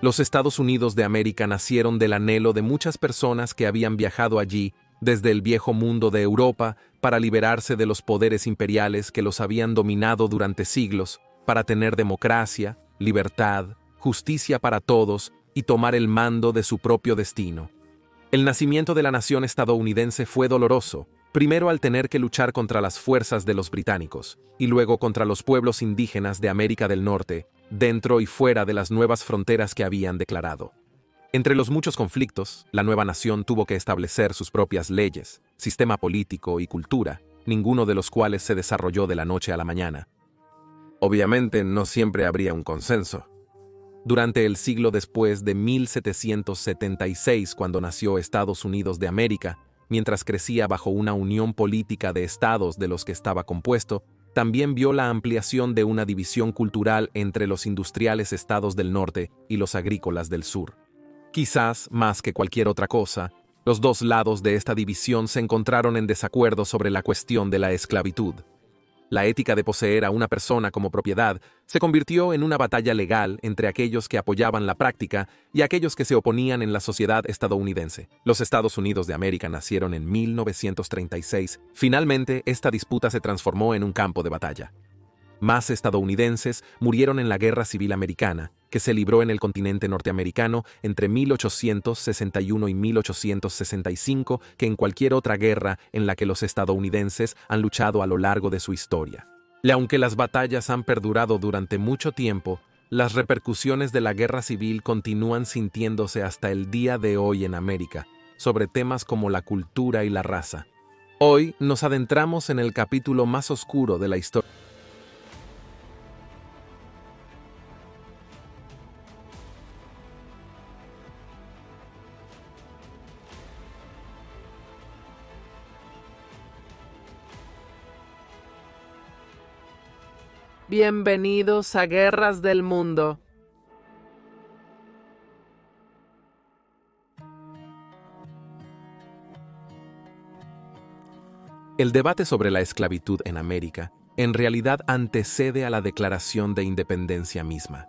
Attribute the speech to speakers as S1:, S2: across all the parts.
S1: Los Estados Unidos de América nacieron del anhelo de muchas personas que habían viajado allí desde el viejo mundo de Europa para liberarse de los poderes imperiales que los habían dominado durante siglos, para tener democracia, libertad, justicia para todos y tomar el mando de su propio destino. El nacimiento de la nación estadounidense fue doloroso, primero al tener que luchar contra las fuerzas de los británicos, y luego contra los pueblos indígenas de América del Norte, dentro y fuera de las nuevas fronteras que habían declarado. Entre los muchos conflictos, la nueva nación tuvo que establecer sus propias leyes, sistema político y cultura, ninguno de los cuales se desarrolló de la noche a la mañana. Obviamente no siempre habría un consenso. Durante el siglo después de 1776, cuando nació Estados Unidos de América, mientras crecía bajo una unión política de estados de los que estaba compuesto, también vio la ampliación de una división cultural entre los industriales estados del norte y los agrícolas del sur. Quizás, más que cualquier otra cosa, los dos lados de esta división se encontraron en desacuerdo sobre la cuestión de la esclavitud. La ética de poseer a una persona como propiedad se convirtió en una batalla legal entre aquellos que apoyaban la práctica y aquellos que se oponían en la sociedad estadounidense. Los Estados Unidos de América nacieron en 1936. Finalmente, esta disputa se transformó en un campo de batalla. Más estadounidenses murieron en la Guerra Civil Americana, que se libró en el continente norteamericano entre 1861 y 1865 que en cualquier otra guerra en la que los estadounidenses han luchado a lo largo de su historia. Y aunque las batallas han perdurado durante mucho tiempo, las repercusiones de la guerra civil continúan sintiéndose hasta el día de hoy en América, sobre temas como la cultura y la raza. Hoy nos adentramos en el capítulo más oscuro de la historia. Bienvenidos a Guerras del Mundo. El debate sobre la esclavitud en América en realidad antecede a la Declaración de Independencia misma.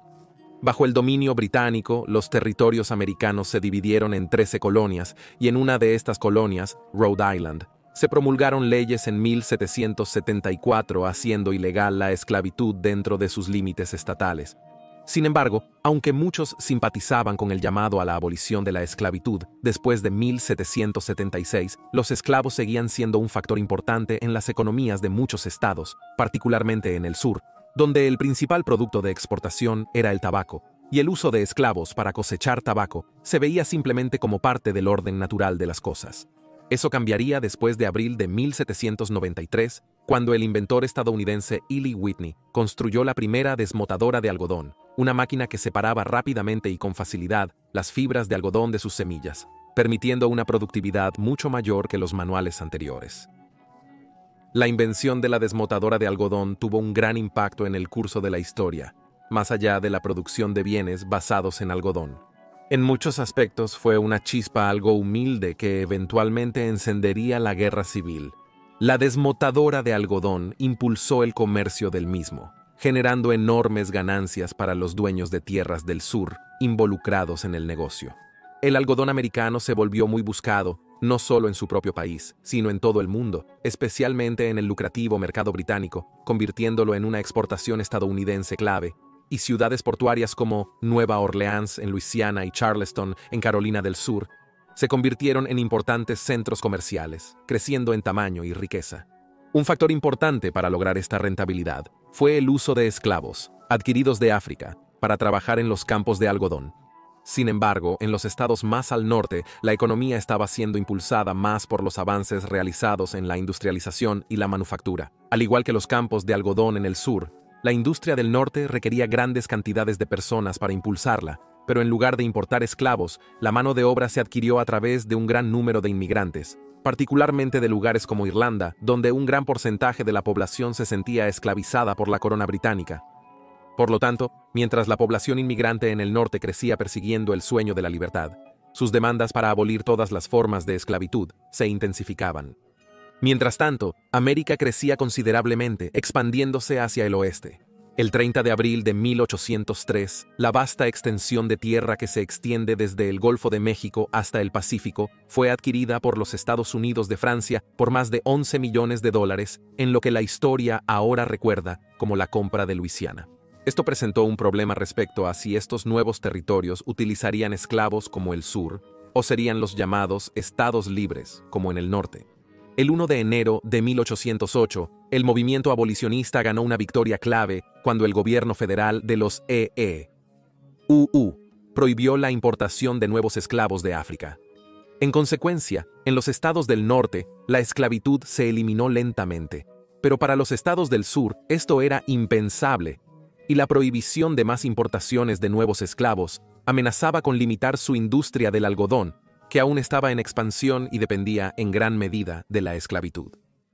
S1: Bajo el dominio británico, los territorios americanos se dividieron en 13 colonias y en una de estas colonias, Rhode Island, se promulgaron leyes en 1774 haciendo ilegal la esclavitud dentro de sus límites estatales. Sin embargo, aunque muchos simpatizaban con el llamado a la abolición de la esclavitud, después de 1776, los esclavos seguían siendo un factor importante en las economías de muchos estados, particularmente en el sur, donde el principal producto de exportación era el tabaco, y el uso de esclavos para cosechar tabaco se veía simplemente como parte del orden natural de las cosas. Eso cambiaría después de abril de 1793, cuando el inventor estadounidense Ely Whitney construyó la primera desmotadora de algodón, una máquina que separaba rápidamente y con facilidad las fibras de algodón de sus semillas, permitiendo una productividad mucho mayor que los manuales anteriores. La invención de la desmotadora de algodón tuvo un gran impacto en el curso de la historia, más allá de la producción de bienes basados en algodón. En muchos aspectos fue una chispa algo humilde que eventualmente encendería la guerra civil. La desmotadora de algodón impulsó el comercio del mismo, generando enormes ganancias para los dueños de tierras del sur involucrados en el negocio. El algodón americano se volvió muy buscado, no solo en su propio país, sino en todo el mundo, especialmente en el lucrativo mercado británico, convirtiéndolo en una exportación estadounidense clave, y ciudades portuarias como Nueva Orleans en Luisiana y Charleston en Carolina del Sur se convirtieron en importantes centros comerciales, creciendo en tamaño y riqueza. Un factor importante para lograr esta rentabilidad fue el uso de esclavos, adquiridos de África, para trabajar en los campos de algodón. Sin embargo, en los estados más al norte, la economía estaba siendo impulsada más por los avances realizados en la industrialización y la manufactura, al igual que los campos de algodón en el sur, la industria del norte requería grandes cantidades de personas para impulsarla, pero en lugar de importar esclavos, la mano de obra se adquirió a través de un gran número de inmigrantes, particularmente de lugares como Irlanda, donde un gran porcentaje de la población se sentía esclavizada por la corona británica. Por lo tanto, mientras la población inmigrante en el norte crecía persiguiendo el sueño de la libertad, sus demandas para abolir todas las formas de esclavitud se intensificaban. Mientras tanto, América crecía considerablemente, expandiéndose hacia el oeste. El 30 de abril de 1803, la vasta extensión de tierra que se extiende desde el Golfo de México hasta el Pacífico fue adquirida por los Estados Unidos de Francia por más de 11 millones de dólares, en lo que la historia ahora recuerda como la compra de Luisiana. Esto presentó un problema respecto a si estos nuevos territorios utilizarían esclavos como el sur o serían los llamados estados libres como en el norte. El 1 de enero de 1808, el movimiento abolicionista ganó una victoria clave cuando el gobierno federal de los EE. E prohibió la importación de nuevos esclavos de África. En consecuencia, en los estados del norte, la esclavitud se eliminó lentamente, pero para los estados del sur esto era impensable, y la prohibición de más importaciones de nuevos esclavos amenazaba con limitar su industria del algodón que aún estaba en expansión y dependía en gran medida de la esclavitud.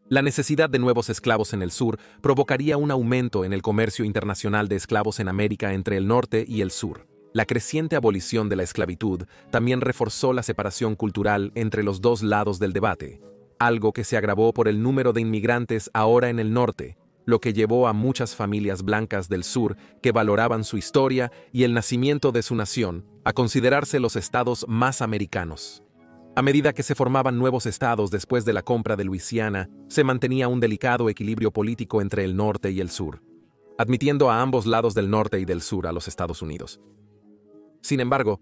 S1: La necesidad de nuevos esclavos en el sur provocaría un aumento en el comercio internacional de esclavos en América entre el norte y el sur. La creciente abolición de la esclavitud también reforzó la separación cultural entre los dos lados del debate, algo que se agravó por el número de inmigrantes ahora en el norte, lo que llevó a muchas familias blancas del sur que valoraban su historia y el nacimiento de su nación a considerarse los estados más americanos. A medida que se formaban nuevos estados después de la compra de Luisiana, se mantenía un delicado equilibrio político entre el norte y el sur, admitiendo a ambos lados del norte y del sur a los Estados Unidos. Sin embargo,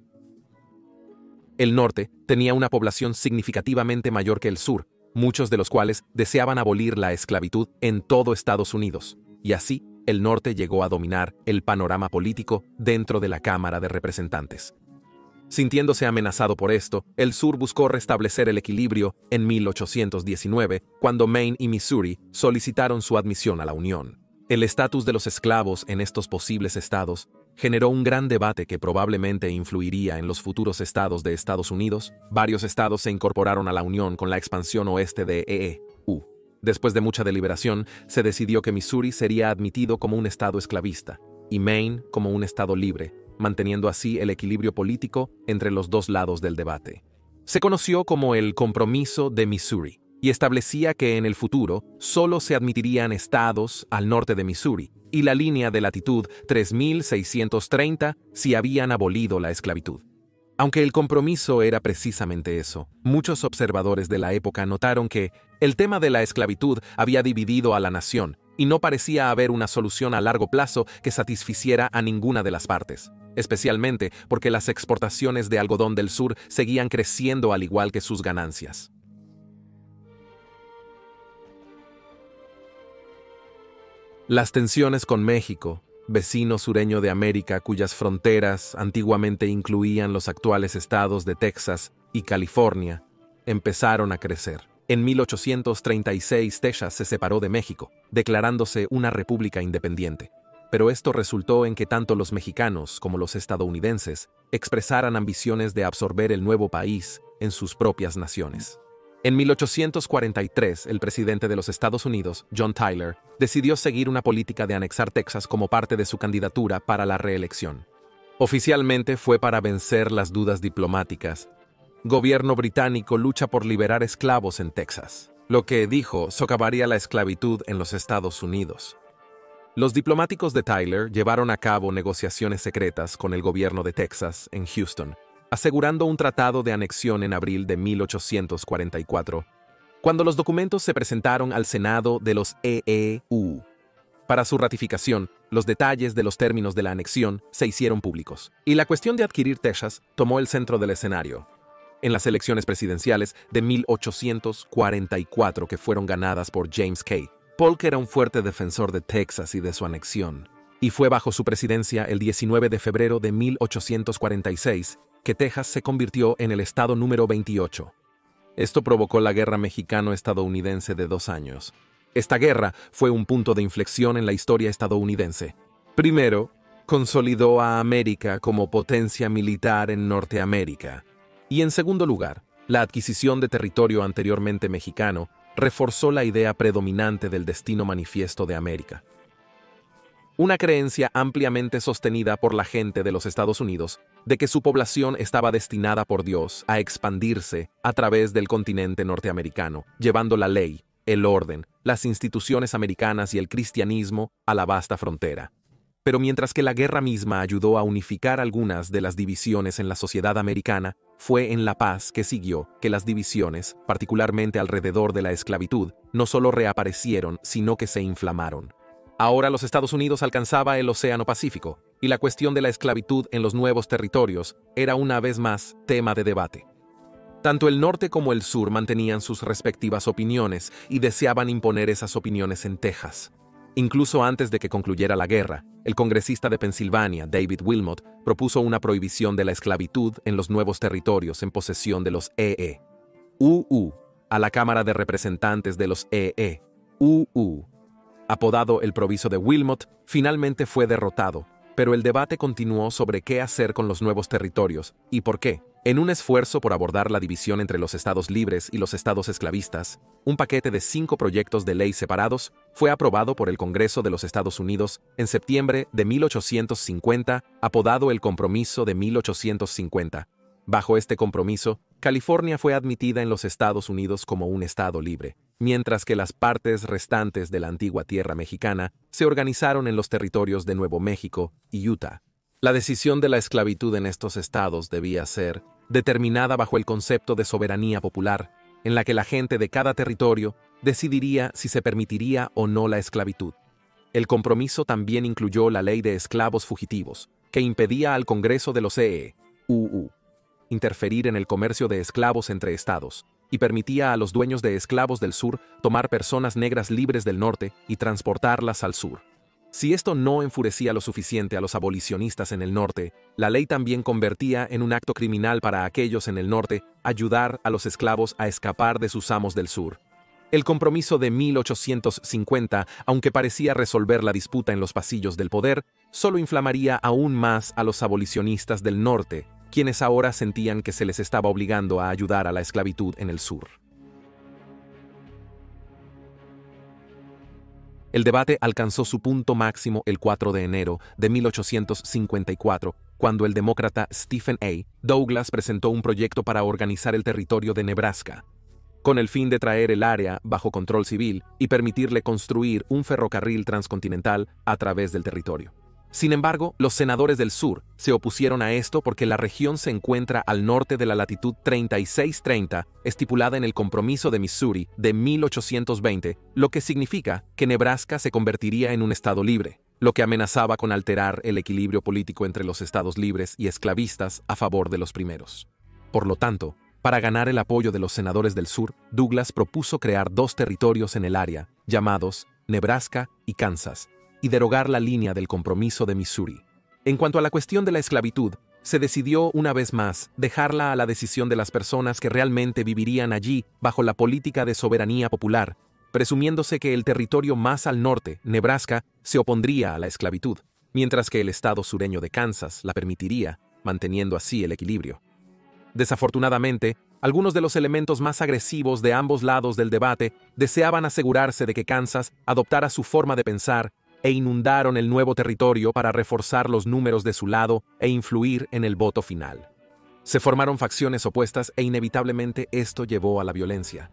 S1: el norte tenía una población significativamente mayor que el sur, muchos de los cuales deseaban abolir la esclavitud en todo Estados Unidos, y así el norte llegó a dominar el panorama político dentro de la Cámara de Representantes. Sintiéndose amenazado por esto, el sur buscó restablecer el equilibrio en 1819, cuando Maine y Missouri solicitaron su admisión a la Unión. El estatus de los esclavos en estos posibles estados generó un gran debate que probablemente influiría en los futuros estados de Estados Unidos, varios estados se incorporaron a la Unión con la expansión oeste de EEU. Después de mucha deliberación, se decidió que Missouri sería admitido como un estado esclavista y Maine como un estado libre, manteniendo así el equilibrio político entre los dos lados del debate. Se conoció como el Compromiso de Missouri y establecía que en el futuro solo se admitirían estados al norte de Missouri, y la línea de latitud 3630 si habían abolido la esclavitud. Aunque el compromiso era precisamente eso, muchos observadores de la época notaron que el tema de la esclavitud había dividido a la nación y no parecía haber una solución a largo plazo que satisficiera a ninguna de las partes, especialmente porque las exportaciones de algodón del sur seguían creciendo al igual que sus ganancias. Las tensiones con México, vecino sureño de América cuyas fronteras antiguamente incluían los actuales estados de Texas y California, empezaron a crecer. En 1836 Texas se separó de México, declarándose una república independiente. Pero esto resultó en que tanto los mexicanos como los estadounidenses expresaran ambiciones de absorber el nuevo país en sus propias naciones. En 1843, el presidente de los Estados Unidos, John Tyler, decidió seguir una política de anexar Texas como parte de su candidatura para la reelección. Oficialmente fue para vencer las dudas diplomáticas. Gobierno británico lucha por liberar esclavos en Texas. Lo que dijo socavaría la esclavitud en los Estados Unidos. Los diplomáticos de Tyler llevaron a cabo negociaciones secretas con el gobierno de Texas en Houston asegurando un tratado de anexión en abril de 1844, cuando los documentos se presentaron al Senado de los EEU. Para su ratificación, los detalles de los términos de la anexión se hicieron públicos, y la cuestión de adquirir Texas tomó el centro del escenario. En las elecciones presidenciales de 1844 que fueron ganadas por James K. Polk era un fuerte defensor de Texas y de su anexión, y fue bajo su presidencia el 19 de febrero de 1846 que Texas se convirtió en el estado número 28. Esto provocó la Guerra Mexicano-Estadounidense de dos años. Esta guerra fue un punto de inflexión en la historia estadounidense. Primero, consolidó a América como potencia militar en Norteamérica. Y en segundo lugar, la adquisición de territorio anteriormente mexicano reforzó la idea predominante del destino manifiesto de América una creencia ampliamente sostenida por la gente de los Estados Unidos de que su población estaba destinada por Dios a expandirse a través del continente norteamericano, llevando la ley, el orden, las instituciones americanas y el cristianismo a la vasta frontera. Pero mientras que la guerra misma ayudó a unificar algunas de las divisiones en la sociedad americana, fue en la paz que siguió que las divisiones, particularmente alrededor de la esclavitud, no solo reaparecieron, sino que se inflamaron. Ahora los Estados Unidos alcanzaba el Océano Pacífico, y la cuestión de la esclavitud en los nuevos territorios era una vez más tema de debate. Tanto el norte como el sur mantenían sus respectivas opiniones y deseaban imponer esas opiniones en Texas. Incluso antes de que concluyera la guerra, el congresista de Pensilvania, David Wilmot, propuso una prohibición de la esclavitud en los nuevos territorios en posesión de los EE. UU, a la Cámara de Representantes de los EE. UU apodado el proviso de Wilmot, finalmente fue derrotado, pero el debate continuó sobre qué hacer con los nuevos territorios y por qué. En un esfuerzo por abordar la división entre los estados libres y los estados esclavistas, un paquete de cinco proyectos de ley separados fue aprobado por el Congreso de los Estados Unidos en septiembre de 1850, apodado el Compromiso de 1850. Bajo este compromiso, California fue admitida en los Estados Unidos como un estado libre mientras que las partes restantes de la antigua tierra mexicana se organizaron en los territorios de Nuevo México y Utah. La decisión de la esclavitud en estos estados debía ser determinada bajo el concepto de soberanía popular, en la que la gente de cada territorio decidiría si se permitiría o no la esclavitud. El compromiso también incluyó la ley de esclavos fugitivos, que impedía al Congreso de los EEUU interferir en el comercio de esclavos entre estados, y permitía a los dueños de esclavos del sur tomar personas negras libres del norte y transportarlas al sur. Si esto no enfurecía lo suficiente a los abolicionistas en el norte, la ley también convertía en un acto criminal para aquellos en el norte ayudar a los esclavos a escapar de sus amos del sur. El compromiso de 1850, aunque parecía resolver la disputa en los pasillos del poder, solo inflamaría aún más a los abolicionistas del norte, quienes ahora sentían que se les estaba obligando a ayudar a la esclavitud en el sur. El debate alcanzó su punto máximo el 4 de enero de 1854, cuando el demócrata Stephen A. Douglas presentó un proyecto para organizar el territorio de Nebraska, con el fin de traer el área bajo control civil y permitirle construir un ferrocarril transcontinental a través del territorio. Sin embargo, los senadores del sur se opusieron a esto porque la región se encuentra al norte de la latitud 3630, estipulada en el Compromiso de Missouri de 1820, lo que significa que Nebraska se convertiría en un estado libre, lo que amenazaba con alterar el equilibrio político entre los estados libres y esclavistas a favor de los primeros. Por lo tanto, para ganar el apoyo de los senadores del sur, Douglas propuso crear dos territorios en el área, llamados Nebraska y Kansas, y derogar la línea del compromiso de Missouri. En cuanto a la cuestión de la esclavitud, se decidió una vez más dejarla a la decisión de las personas que realmente vivirían allí bajo la política de soberanía popular, presumiéndose que el territorio más al norte, Nebraska, se opondría a la esclavitud, mientras que el estado sureño de Kansas la permitiría, manteniendo así el equilibrio. Desafortunadamente, algunos de los elementos más agresivos de ambos lados del debate deseaban asegurarse de que Kansas adoptara su forma de pensar e inundaron el nuevo territorio para reforzar los números de su lado e influir en el voto final. Se formaron facciones opuestas e inevitablemente esto llevó a la violencia.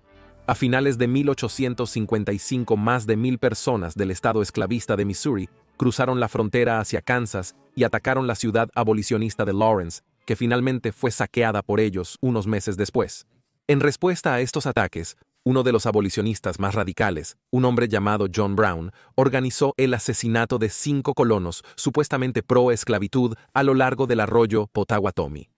S1: A finales de 1855 más de mil personas del estado esclavista de Missouri cruzaron la frontera hacia Kansas y atacaron la ciudad abolicionista de Lawrence, que finalmente fue saqueada por ellos unos meses después. En respuesta a estos ataques, uno de los abolicionistas más radicales, un hombre llamado John Brown, organizó el asesinato de cinco colonos supuestamente pro-esclavitud a lo largo del arroyo Potawatomi.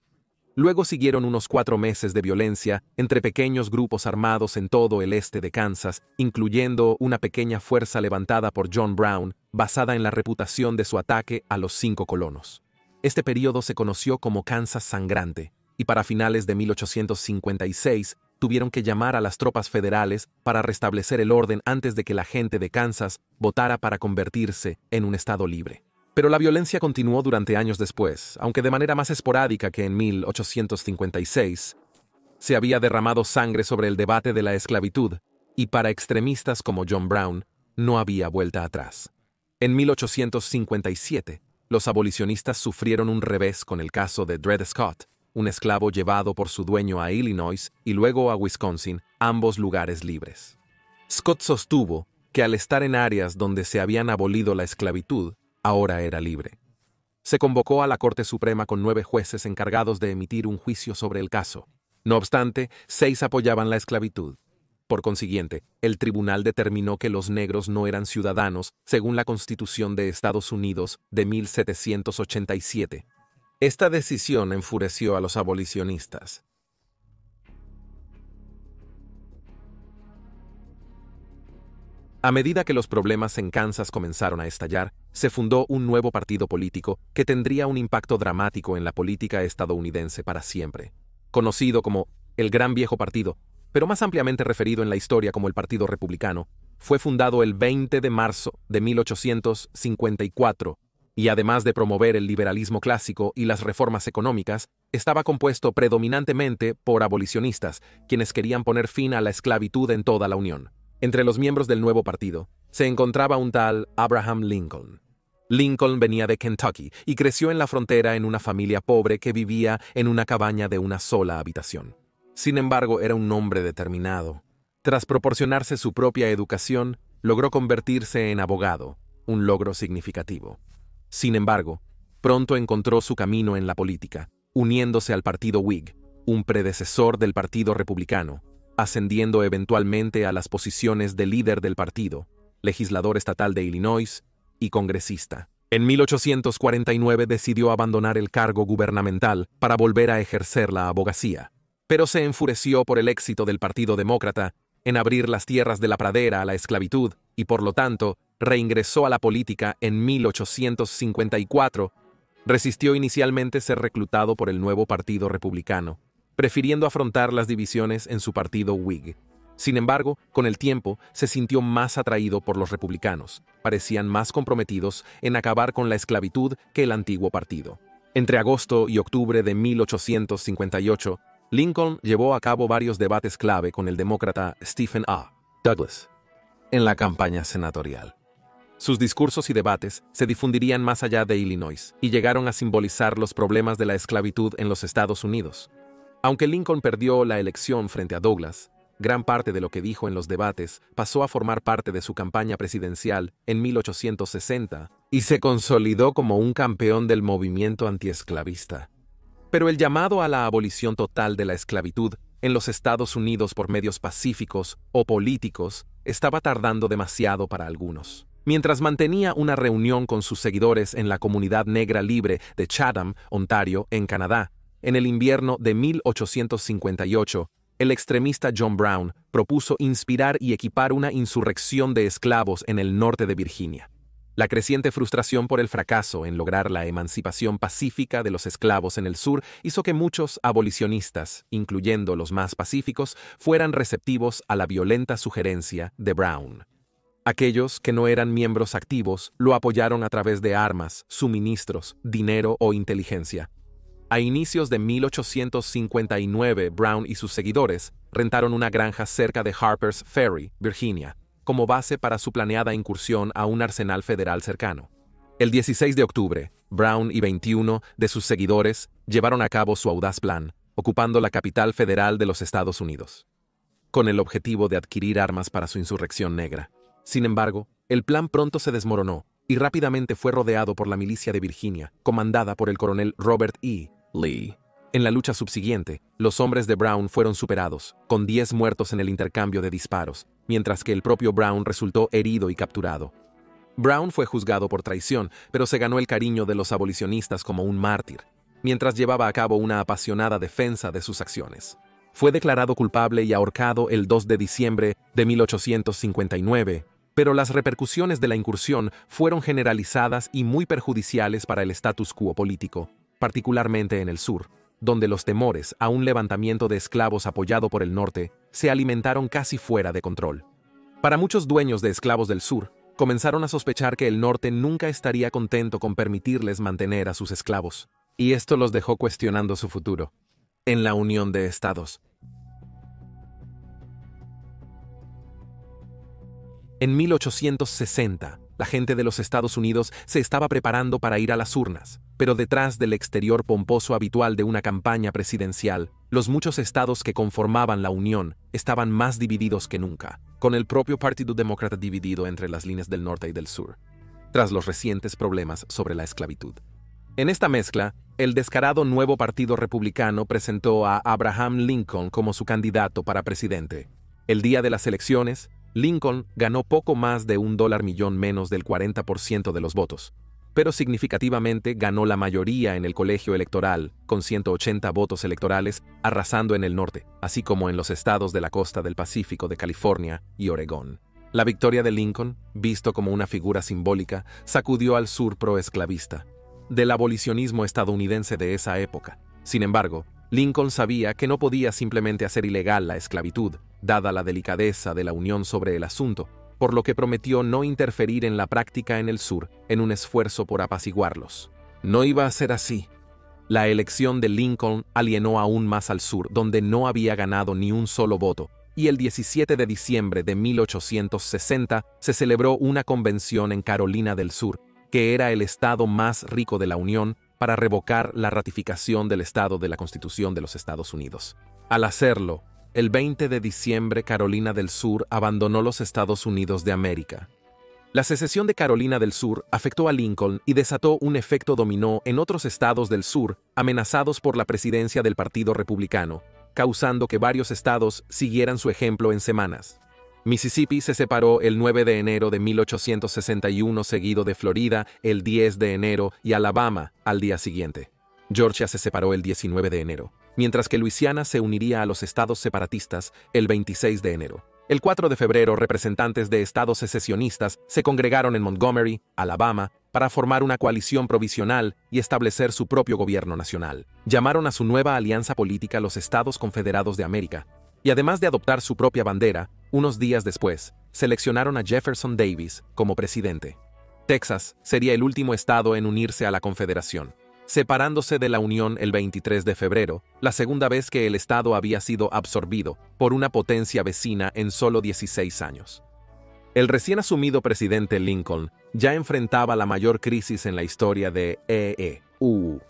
S1: Luego siguieron unos cuatro meses de violencia entre pequeños grupos armados en todo el este de Kansas, incluyendo una pequeña fuerza levantada por John Brown, basada en la reputación de su ataque a los cinco colonos. Este periodo se conoció como Kansas Sangrante, y para finales de 1856 tuvieron que llamar a las tropas federales para restablecer el orden antes de que la gente de Kansas votara para convertirse en un estado libre. Pero la violencia continuó durante años después, aunque de manera más esporádica que en 1856. Se había derramado sangre sobre el debate de la esclavitud, y para extremistas como John Brown, no había vuelta atrás. En 1857, los abolicionistas sufrieron un revés con el caso de Dred Scott, un esclavo llevado por su dueño a Illinois y luego a Wisconsin, ambos lugares libres. Scott sostuvo que al estar en áreas donde se habían abolido la esclavitud, ahora era libre. Se convocó a la Corte Suprema con nueve jueces encargados de emitir un juicio sobre el caso. No obstante, seis apoyaban la esclavitud. Por consiguiente, el tribunal determinó que los negros no eran ciudadanos, según la Constitución de Estados Unidos de 1787. Esta decisión enfureció a los abolicionistas. A medida que los problemas en Kansas comenzaron a estallar, se fundó un nuevo partido político que tendría un impacto dramático en la política estadounidense para siempre. Conocido como el Gran Viejo Partido, pero más ampliamente referido en la historia como el Partido Republicano, fue fundado el 20 de marzo de 1854 y además de promover el liberalismo clásico y las reformas económicas, estaba compuesto predominantemente por abolicionistas, quienes querían poner fin a la esclavitud en toda la Unión. Entre los miembros del nuevo partido se encontraba un tal Abraham Lincoln. Lincoln venía de Kentucky y creció en la frontera en una familia pobre que vivía en una cabaña de una sola habitación. Sin embargo, era un hombre determinado. Tras proporcionarse su propia educación, logró convertirse en abogado, un logro significativo. Sin embargo, pronto encontró su camino en la política, uniéndose al partido Whig, un predecesor del Partido Republicano, ascendiendo eventualmente a las posiciones de líder del partido, legislador estatal de Illinois y congresista. En 1849 decidió abandonar el cargo gubernamental para volver a ejercer la abogacía, pero se enfureció por el éxito del Partido Demócrata en abrir las tierras de la pradera a la esclavitud y por lo tanto reingresó a la política en 1854, resistió inicialmente ser reclutado por el nuevo Partido Republicano, prefiriendo afrontar las divisiones en su partido Whig. Sin embargo, con el tiempo se sintió más atraído por los republicanos, parecían más comprometidos en acabar con la esclavitud que el antiguo partido. Entre agosto y octubre de 1858, Lincoln llevó a cabo varios debates clave con el demócrata Stephen A. Douglas en la campaña senatorial. Sus discursos y debates se difundirían más allá de Illinois y llegaron a simbolizar los problemas de la esclavitud en los Estados Unidos. Aunque Lincoln perdió la elección frente a Douglas, gran parte de lo que dijo en los debates pasó a formar parte de su campaña presidencial en 1860 y se consolidó como un campeón del movimiento antiesclavista. Pero el llamado a la abolición total de la esclavitud en los Estados Unidos por medios pacíficos o políticos estaba tardando demasiado para algunos. Mientras mantenía una reunión con sus seguidores en la comunidad negra libre de Chatham, Ontario, en Canadá, en el invierno de 1858, el extremista John Brown propuso inspirar y equipar una insurrección de esclavos en el norte de Virginia. La creciente frustración por el fracaso en lograr la emancipación pacífica de los esclavos en el sur hizo que muchos abolicionistas, incluyendo los más pacíficos, fueran receptivos a la violenta sugerencia de Brown. Aquellos que no eran miembros activos lo apoyaron a través de armas, suministros, dinero o inteligencia. A inicios de 1859, Brown y sus seguidores rentaron una granja cerca de Harper's Ferry, Virginia, como base para su planeada incursión a un arsenal federal cercano. El 16 de octubre, Brown y 21 de sus seguidores llevaron a cabo su audaz plan, ocupando la capital federal de los Estados Unidos, con el objetivo de adquirir armas para su insurrección negra. Sin embargo, el plan pronto se desmoronó y rápidamente fue rodeado por la milicia de Virginia, comandada por el coronel Robert E. Lee. En la lucha subsiguiente, los hombres de Brown fueron superados, con 10 muertos en el intercambio de disparos, mientras que el propio Brown resultó herido y capturado. Brown fue juzgado por traición, pero se ganó el cariño de los abolicionistas como un mártir, mientras llevaba a cabo una apasionada defensa de sus acciones. Fue declarado culpable y ahorcado el 2 de diciembre de 1859, pero las repercusiones de la incursión fueron generalizadas y muy perjudiciales para el status quo político, particularmente en el sur, donde los temores a un levantamiento de esclavos apoyado por el norte se alimentaron casi fuera de control. Para muchos dueños de esclavos del sur, comenzaron a sospechar que el norte nunca estaría contento con permitirles mantener a sus esclavos, y esto los dejó cuestionando su futuro, en la Unión de Estados. En 1860, la gente de los Estados Unidos se estaba preparando para ir a las urnas, pero detrás del exterior pomposo habitual de una campaña presidencial, los muchos estados que conformaban la Unión estaban más divididos que nunca, con el propio Partido Demócrata dividido entre las líneas del norte y del sur, tras los recientes problemas sobre la esclavitud. En esta mezcla, el descarado nuevo Partido Republicano presentó a Abraham Lincoln como su candidato para presidente. El día de las elecciones, Lincoln ganó poco más de un dólar millón menos del 40% de los votos, pero significativamente ganó la mayoría en el colegio electoral, con 180 votos electorales, arrasando en el norte, así como en los estados de la costa del Pacífico de California y Oregón. La victoria de Lincoln, visto como una figura simbólica, sacudió al sur proesclavista, del abolicionismo estadounidense de esa época. Sin embargo, Lincoln sabía que no podía simplemente hacer ilegal la esclavitud, dada la delicadeza de la Unión sobre el asunto, por lo que prometió no interferir en la práctica en el sur en un esfuerzo por apaciguarlos. No iba a ser así. La elección de Lincoln alienó aún más al sur, donde no había ganado ni un solo voto, y el 17 de diciembre de 1860 se celebró una convención en Carolina del Sur, que era el estado más rico de la Unión, para revocar la ratificación del Estado de la Constitución de los Estados Unidos. Al hacerlo, el 20 de diciembre Carolina del Sur abandonó los Estados Unidos de América. La secesión de Carolina del Sur afectó a Lincoln y desató un efecto dominó en otros estados del sur amenazados por la presidencia del Partido Republicano, causando que varios estados siguieran su ejemplo en semanas. Mississippi se separó el 9 de enero de 1861 seguido de Florida el 10 de enero y Alabama al día siguiente. Georgia se separó el 19 de enero, mientras que Luisiana se uniría a los estados separatistas el 26 de enero. El 4 de febrero, representantes de estados secesionistas se congregaron en Montgomery, Alabama, para formar una coalición provisional y establecer su propio gobierno nacional. Llamaron a su nueva alianza política los Estados Confederados de América, y además de adoptar su propia bandera, unos días después, seleccionaron a Jefferson Davis como presidente. Texas sería el último estado en unirse a la Confederación, separándose de la Unión el 23 de febrero, la segunda vez que el estado había sido absorbido por una potencia vecina en solo 16 años. El recién asumido presidente Lincoln ya enfrentaba la mayor crisis en la historia de EEU.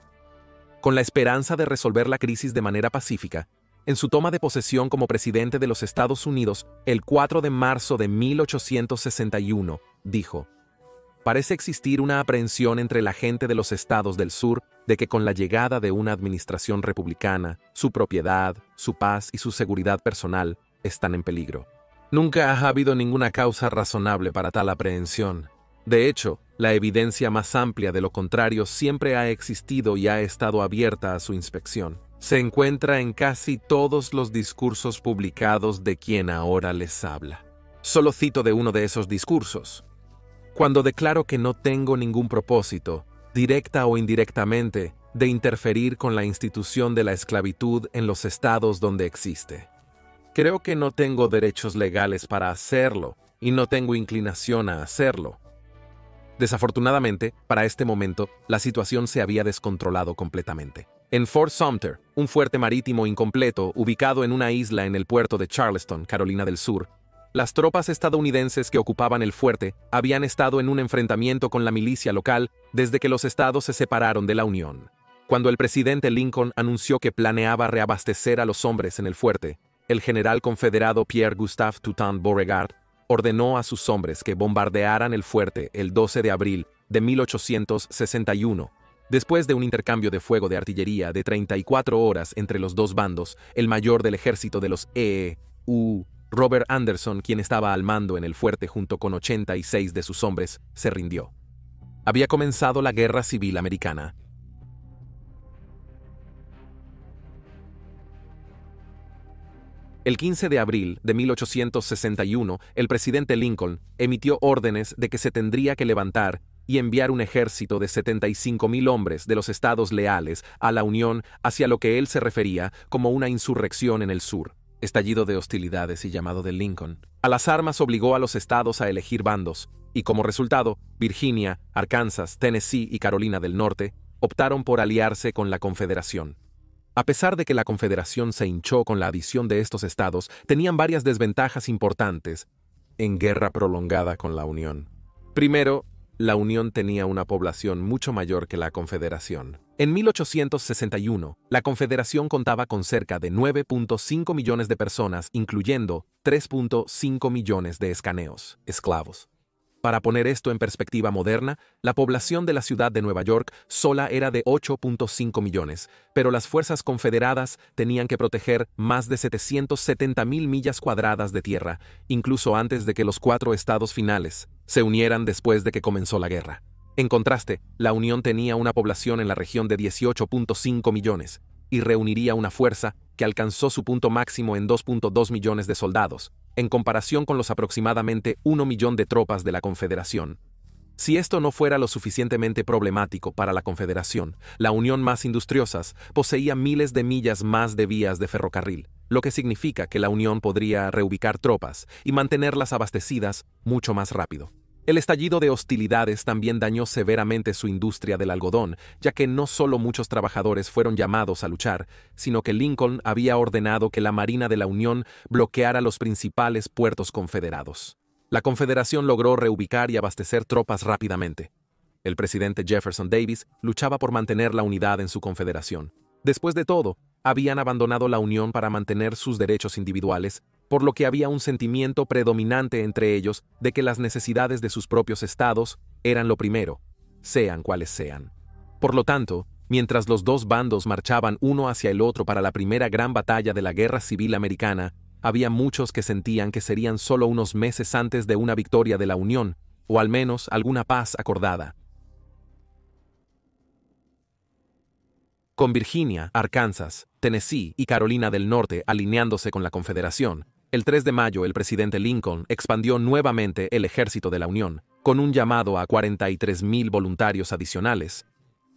S1: Con la esperanza de resolver la crisis de manera pacífica, en su toma de posesión como presidente de los Estados Unidos el 4 de marzo de 1861, dijo, Parece existir una aprehensión entre la gente de los estados del sur de que con la llegada de una administración republicana, su propiedad, su paz y su seguridad personal están en peligro. Nunca ha habido ninguna causa razonable para tal aprehensión. De hecho, la evidencia más amplia de lo contrario siempre ha existido y ha estado abierta a su inspección se encuentra en casi todos los discursos publicados de quien ahora les habla. Solo cito de uno de esos discursos. Cuando declaro que no tengo ningún propósito, directa o indirectamente, de interferir con la institución de la esclavitud en los estados donde existe. Creo que no tengo derechos legales para hacerlo y no tengo inclinación a hacerlo. Desafortunadamente, para este momento, la situación se había descontrolado completamente. En Fort Sumter, un fuerte marítimo incompleto ubicado en una isla en el puerto de Charleston, Carolina del Sur, las tropas estadounidenses que ocupaban el fuerte habían estado en un enfrentamiento con la milicia local desde que los estados se separaron de la Unión. Cuando el presidente Lincoln anunció que planeaba reabastecer a los hombres en el fuerte, el general confederado Pierre Gustave Toutant Beauregard ordenó a sus hombres que bombardearan el fuerte el 12 de abril de 1861 Después de un intercambio de fuego de artillería de 34 horas entre los dos bandos, el mayor del ejército de los EEU, Robert Anderson, quien estaba al mando en el fuerte junto con 86 de sus hombres, se rindió. Había comenzado la Guerra Civil Americana. El 15 de abril de 1861, el presidente Lincoln emitió órdenes de que se tendría que levantar y enviar un ejército de 75.000 hombres de los estados leales a la Unión hacia lo que él se refería como una insurrección en el sur, estallido de hostilidades y llamado de Lincoln. A las armas obligó a los estados a elegir bandos, y como resultado, Virginia, Arkansas, Tennessee y Carolina del Norte optaron por aliarse con la Confederación. A pesar de que la Confederación se hinchó con la adición de estos estados, tenían varias desventajas importantes en guerra prolongada con la Unión. Primero, la Unión tenía una población mucho mayor que la Confederación. En 1861, la Confederación contaba con cerca de 9.5 millones de personas, incluyendo 3.5 millones de escaneos, esclavos. Para poner esto en perspectiva moderna, la población de la ciudad de Nueva York sola era de 8.5 millones, pero las fuerzas confederadas tenían que proteger más de 770 mil millas cuadradas de tierra, incluso antes de que los cuatro estados finales, se unieran después de que comenzó la guerra. En contraste, la Unión tenía una población en la región de 18.5 millones y reuniría una fuerza que alcanzó su punto máximo en 2.2 millones de soldados, en comparación con los aproximadamente 1 millón de tropas de la Confederación. Si esto no fuera lo suficientemente problemático para la Confederación, la Unión más industriosas poseía miles de millas más de vías de ferrocarril, lo que significa que la Unión podría reubicar tropas y mantenerlas abastecidas mucho más rápido. El estallido de hostilidades también dañó severamente su industria del algodón, ya que no solo muchos trabajadores fueron llamados a luchar, sino que Lincoln había ordenado que la Marina de la Unión bloqueara los principales puertos confederados. La Confederación logró reubicar y abastecer tropas rápidamente. El presidente Jefferson Davis luchaba por mantener la unidad en su confederación. Después de todo, habían abandonado la Unión para mantener sus derechos individuales, por lo que había un sentimiento predominante entre ellos de que las necesidades de sus propios estados eran lo primero, sean cuales sean. Por lo tanto, mientras los dos bandos marchaban uno hacia el otro para la primera gran batalla de la Guerra Civil Americana, había muchos que sentían que serían solo unos meses antes de una victoria de la Unión, o al menos alguna paz acordada. Con Virginia, Arkansas, Tennessee y Carolina del Norte alineándose con la Confederación, el 3 de mayo el presidente Lincoln expandió nuevamente el ejército de la Unión, con un llamado a 43.000 voluntarios adicionales.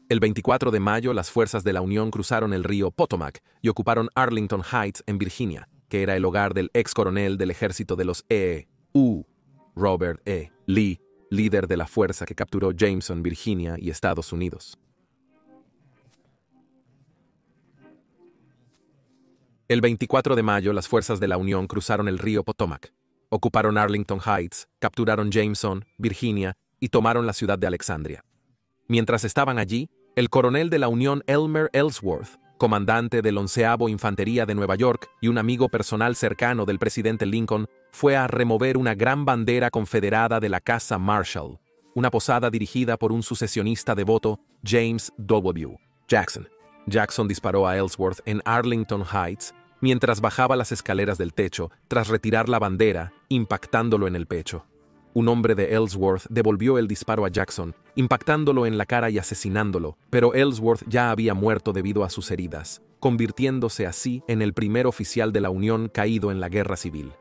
S1: El 24 de mayo las fuerzas de la Unión cruzaron el río Potomac y ocuparon Arlington Heights en Virginia, que era el hogar del ex coronel del ejército de los E.U., Robert E. Lee, líder de la fuerza que capturó Jameson, Virginia y Estados Unidos. El 24 de mayo, las fuerzas de la Unión cruzaron el río Potomac, ocuparon Arlington Heights, capturaron Jameson, Virginia y tomaron la ciudad de Alexandria. Mientras estaban allí, el coronel de la Unión Elmer Ellsworth, comandante del onceavo Infantería de Nueva York y un amigo personal cercano del presidente Lincoln, fue a remover una gran bandera confederada de la Casa Marshall, una posada dirigida por un sucesionista devoto, James W. Jackson. Jackson disparó a Ellsworth en Arlington Heights mientras bajaba las escaleras del techo tras retirar la bandera, impactándolo en el pecho. Un hombre de Ellsworth devolvió el disparo a Jackson, impactándolo en la cara y asesinándolo, pero Ellsworth ya había muerto debido a sus heridas, convirtiéndose así en el primer oficial de la Unión caído en la guerra civil.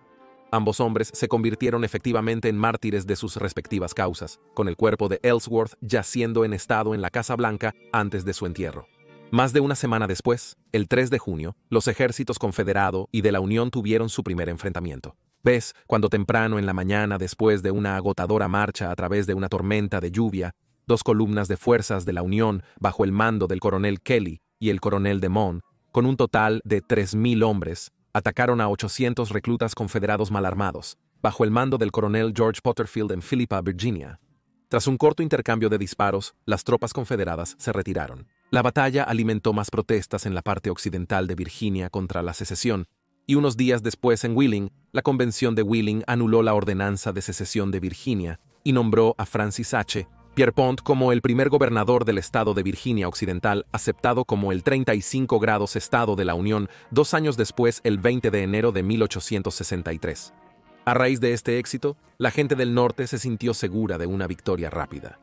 S1: Ambos hombres se convirtieron efectivamente en mártires de sus respectivas causas, con el cuerpo de Ellsworth yaciendo en estado en la Casa Blanca antes de su entierro. Más de una semana después, el 3 de junio, los ejércitos confederado y de la Unión tuvieron su primer enfrentamiento. Ves, cuando temprano en la mañana, después de una agotadora marcha a través de una tormenta de lluvia, dos columnas de fuerzas de la Unión, bajo el mando del coronel Kelly y el coronel Demont, con un total de 3.000 hombres, atacaron a 800 reclutas confederados mal armados, bajo el mando del coronel George Potterfield en Philippa, Virginia. Tras un corto intercambio de disparos, las tropas confederadas se retiraron. La batalla alimentó más protestas en la parte occidental de Virginia contra la secesión, y unos días después en Wheeling, la Convención de Wheeling anuló la ordenanza de secesión de Virginia y nombró a Francis H. Pierpont como el primer gobernador del estado de Virginia Occidental, aceptado como el 35 grados estado de la Unión dos años después, el 20 de enero de 1863. A raíz de este éxito, la gente del norte se sintió segura de una victoria rápida.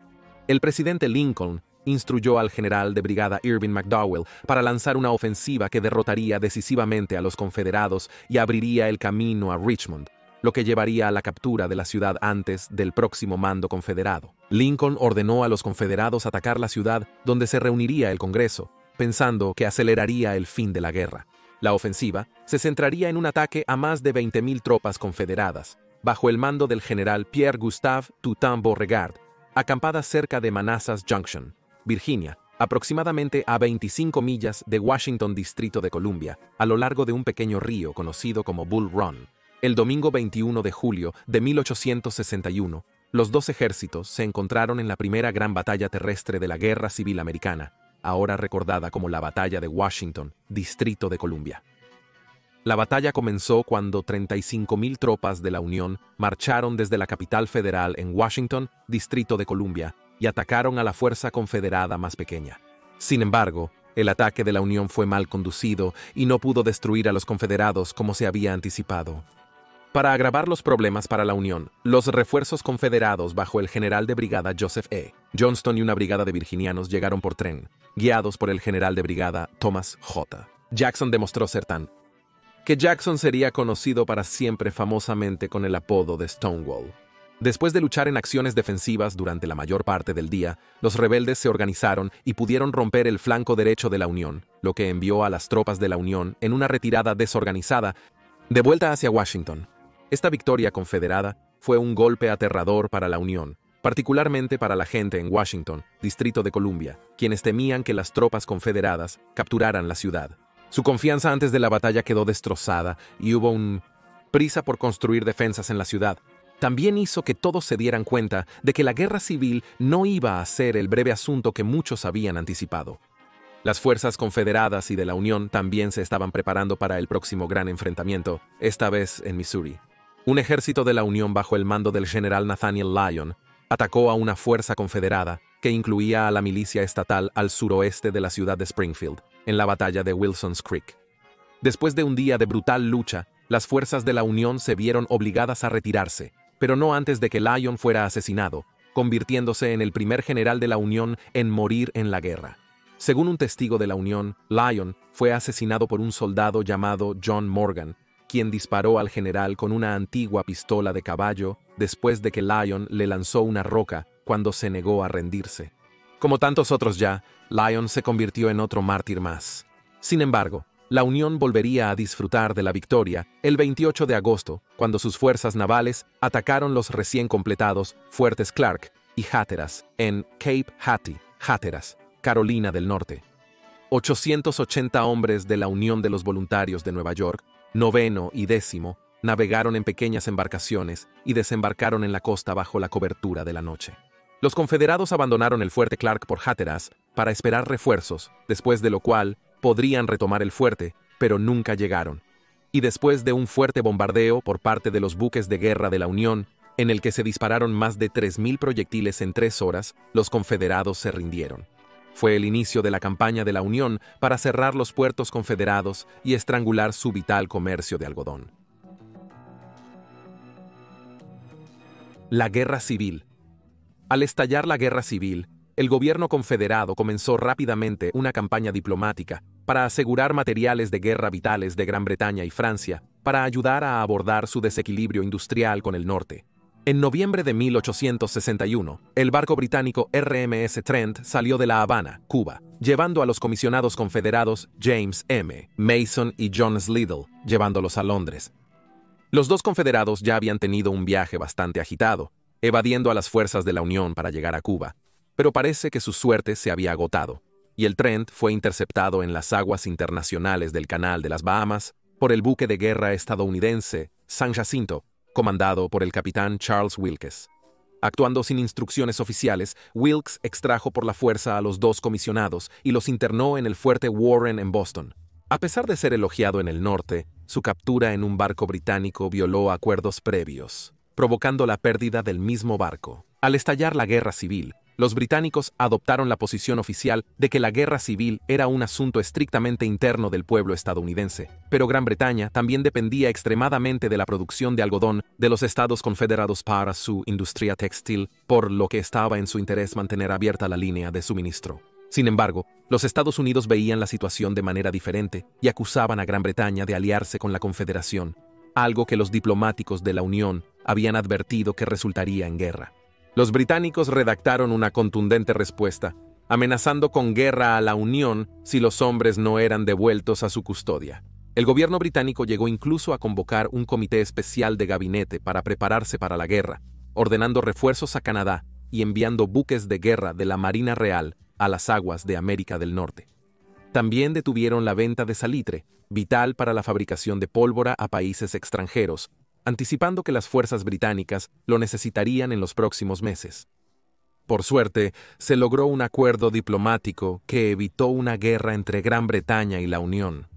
S1: El presidente Lincoln instruyó al general de brigada Irving McDowell para lanzar una ofensiva que derrotaría decisivamente a los confederados y abriría el camino a Richmond, lo que llevaría a la captura de la ciudad antes del próximo mando confederado. Lincoln ordenó a los confederados atacar la ciudad donde se reuniría el Congreso, pensando que aceleraría el fin de la guerra. La ofensiva se centraría en un ataque a más de 20.000 tropas confederadas, bajo el mando del general Pierre-Gustave Toutain Beauregard, acampada cerca de Manassas Junction. Virginia, aproximadamente a 25 millas de Washington, Distrito de Columbia, a lo largo de un pequeño río conocido como Bull Run. El domingo 21 de julio de 1861, los dos ejércitos se encontraron en la primera gran batalla terrestre de la Guerra Civil Americana, ahora recordada como la Batalla de Washington, Distrito de Columbia. La batalla comenzó cuando 35.000 tropas de la Unión marcharon desde la capital federal en Washington, Distrito de Columbia, y atacaron a la fuerza confederada más pequeña. Sin embargo, el ataque de la Unión fue mal conducido y no pudo destruir a los confederados como se había anticipado. Para agravar los problemas para la Unión, los refuerzos confederados bajo el general de brigada Joseph E. Johnston y una brigada de virginianos llegaron por tren, guiados por el general de brigada Thomas J. Jackson demostró ser tan que Jackson sería conocido para siempre famosamente con el apodo de Stonewall. Después de luchar en acciones defensivas durante la mayor parte del día, los rebeldes se organizaron y pudieron romper el flanco derecho de la Unión, lo que envió a las tropas de la Unión en una retirada desorganizada de vuelta hacia Washington. Esta victoria confederada fue un golpe aterrador para la Unión, particularmente para la gente en Washington, Distrito de Columbia, quienes temían que las tropas confederadas capturaran la ciudad. Su confianza antes de la batalla quedó destrozada y hubo un prisa por construir defensas en la ciudad, también hizo que todos se dieran cuenta de que la guerra civil no iba a ser el breve asunto que muchos habían anticipado. Las fuerzas confederadas y de la Unión también se estaban preparando para el próximo gran enfrentamiento, esta vez en Missouri. Un ejército de la Unión bajo el mando del general Nathaniel Lyon atacó a una fuerza confederada que incluía a la milicia estatal al suroeste de la ciudad de Springfield, en la batalla de Wilson's Creek. Después de un día de brutal lucha, las fuerzas de la Unión se vieron obligadas a retirarse, pero no antes de que Lyon fuera asesinado, convirtiéndose en el primer general de la Unión en morir en la guerra. Según un testigo de la Unión, Lyon fue asesinado por un soldado llamado John Morgan, quien disparó al general con una antigua pistola de caballo después de que Lyon le lanzó una roca cuando se negó a rendirse. Como tantos otros ya, Lyon se convirtió en otro mártir más. Sin embargo, la Unión volvería a disfrutar de la victoria el 28 de agosto, cuando sus fuerzas navales atacaron los recién completados fuertes Clark y Hatteras en Cape Hattie, Hatteras, Carolina del Norte. 880 hombres de la Unión de los Voluntarios de Nueva York, noveno y décimo, navegaron en pequeñas embarcaciones y desembarcaron en la costa bajo la cobertura de la noche. Los confederados abandonaron el fuerte Clark por Hatteras para esperar refuerzos, después de lo cual podrían retomar el fuerte, pero nunca llegaron. Y después de un fuerte bombardeo por parte de los buques de guerra de la Unión, en el que se dispararon más de 3.000 proyectiles en tres horas, los confederados se rindieron. Fue el inicio de la campaña de la Unión para cerrar los puertos confederados y estrangular su vital comercio de algodón. La Guerra Civil. Al estallar la Guerra Civil, el gobierno confederado comenzó rápidamente una campaña diplomática para asegurar materiales de guerra vitales de Gran Bretaña y Francia para ayudar a abordar su desequilibrio industrial con el norte. En noviembre de 1861, el barco británico RMS Trent salió de La Habana, Cuba, llevando a los comisionados confederados James M. Mason y John Slidell, llevándolos a Londres. Los dos confederados ya habían tenido un viaje bastante agitado, evadiendo a las fuerzas de la Unión para llegar a Cuba, pero parece que su suerte se había agotado, y el Trent fue interceptado en las aguas internacionales del Canal de las Bahamas por el buque de guerra estadounidense San Jacinto, comandado por el capitán Charles Wilkes. Actuando sin instrucciones oficiales, Wilkes extrajo por la fuerza a los dos comisionados y los internó en el fuerte Warren en Boston. A pesar de ser elogiado en el norte, su captura en un barco británico violó acuerdos previos, provocando la pérdida del mismo barco. Al estallar la guerra civil, los británicos adoptaron la posición oficial de que la guerra civil era un asunto estrictamente interno del pueblo estadounidense, pero Gran Bretaña también dependía extremadamente de la producción de algodón de los Estados Confederados para su industria textil, por lo que estaba en su interés mantener abierta la línea de suministro. Sin embargo, los Estados Unidos veían la situación de manera diferente y acusaban a Gran Bretaña de aliarse con la Confederación, algo que los diplomáticos de la Unión habían advertido que resultaría en guerra. Los británicos redactaron una contundente respuesta, amenazando con guerra a la Unión si los hombres no eran devueltos a su custodia. El gobierno británico llegó incluso a convocar un comité especial de gabinete para prepararse para la guerra, ordenando refuerzos a Canadá y enviando buques de guerra de la Marina Real a las aguas de América del Norte. También detuvieron la venta de salitre, vital para la fabricación de pólvora a países extranjeros, anticipando que las fuerzas británicas lo necesitarían en los próximos meses. Por suerte, se logró un acuerdo diplomático que evitó una guerra entre Gran Bretaña y la Unión.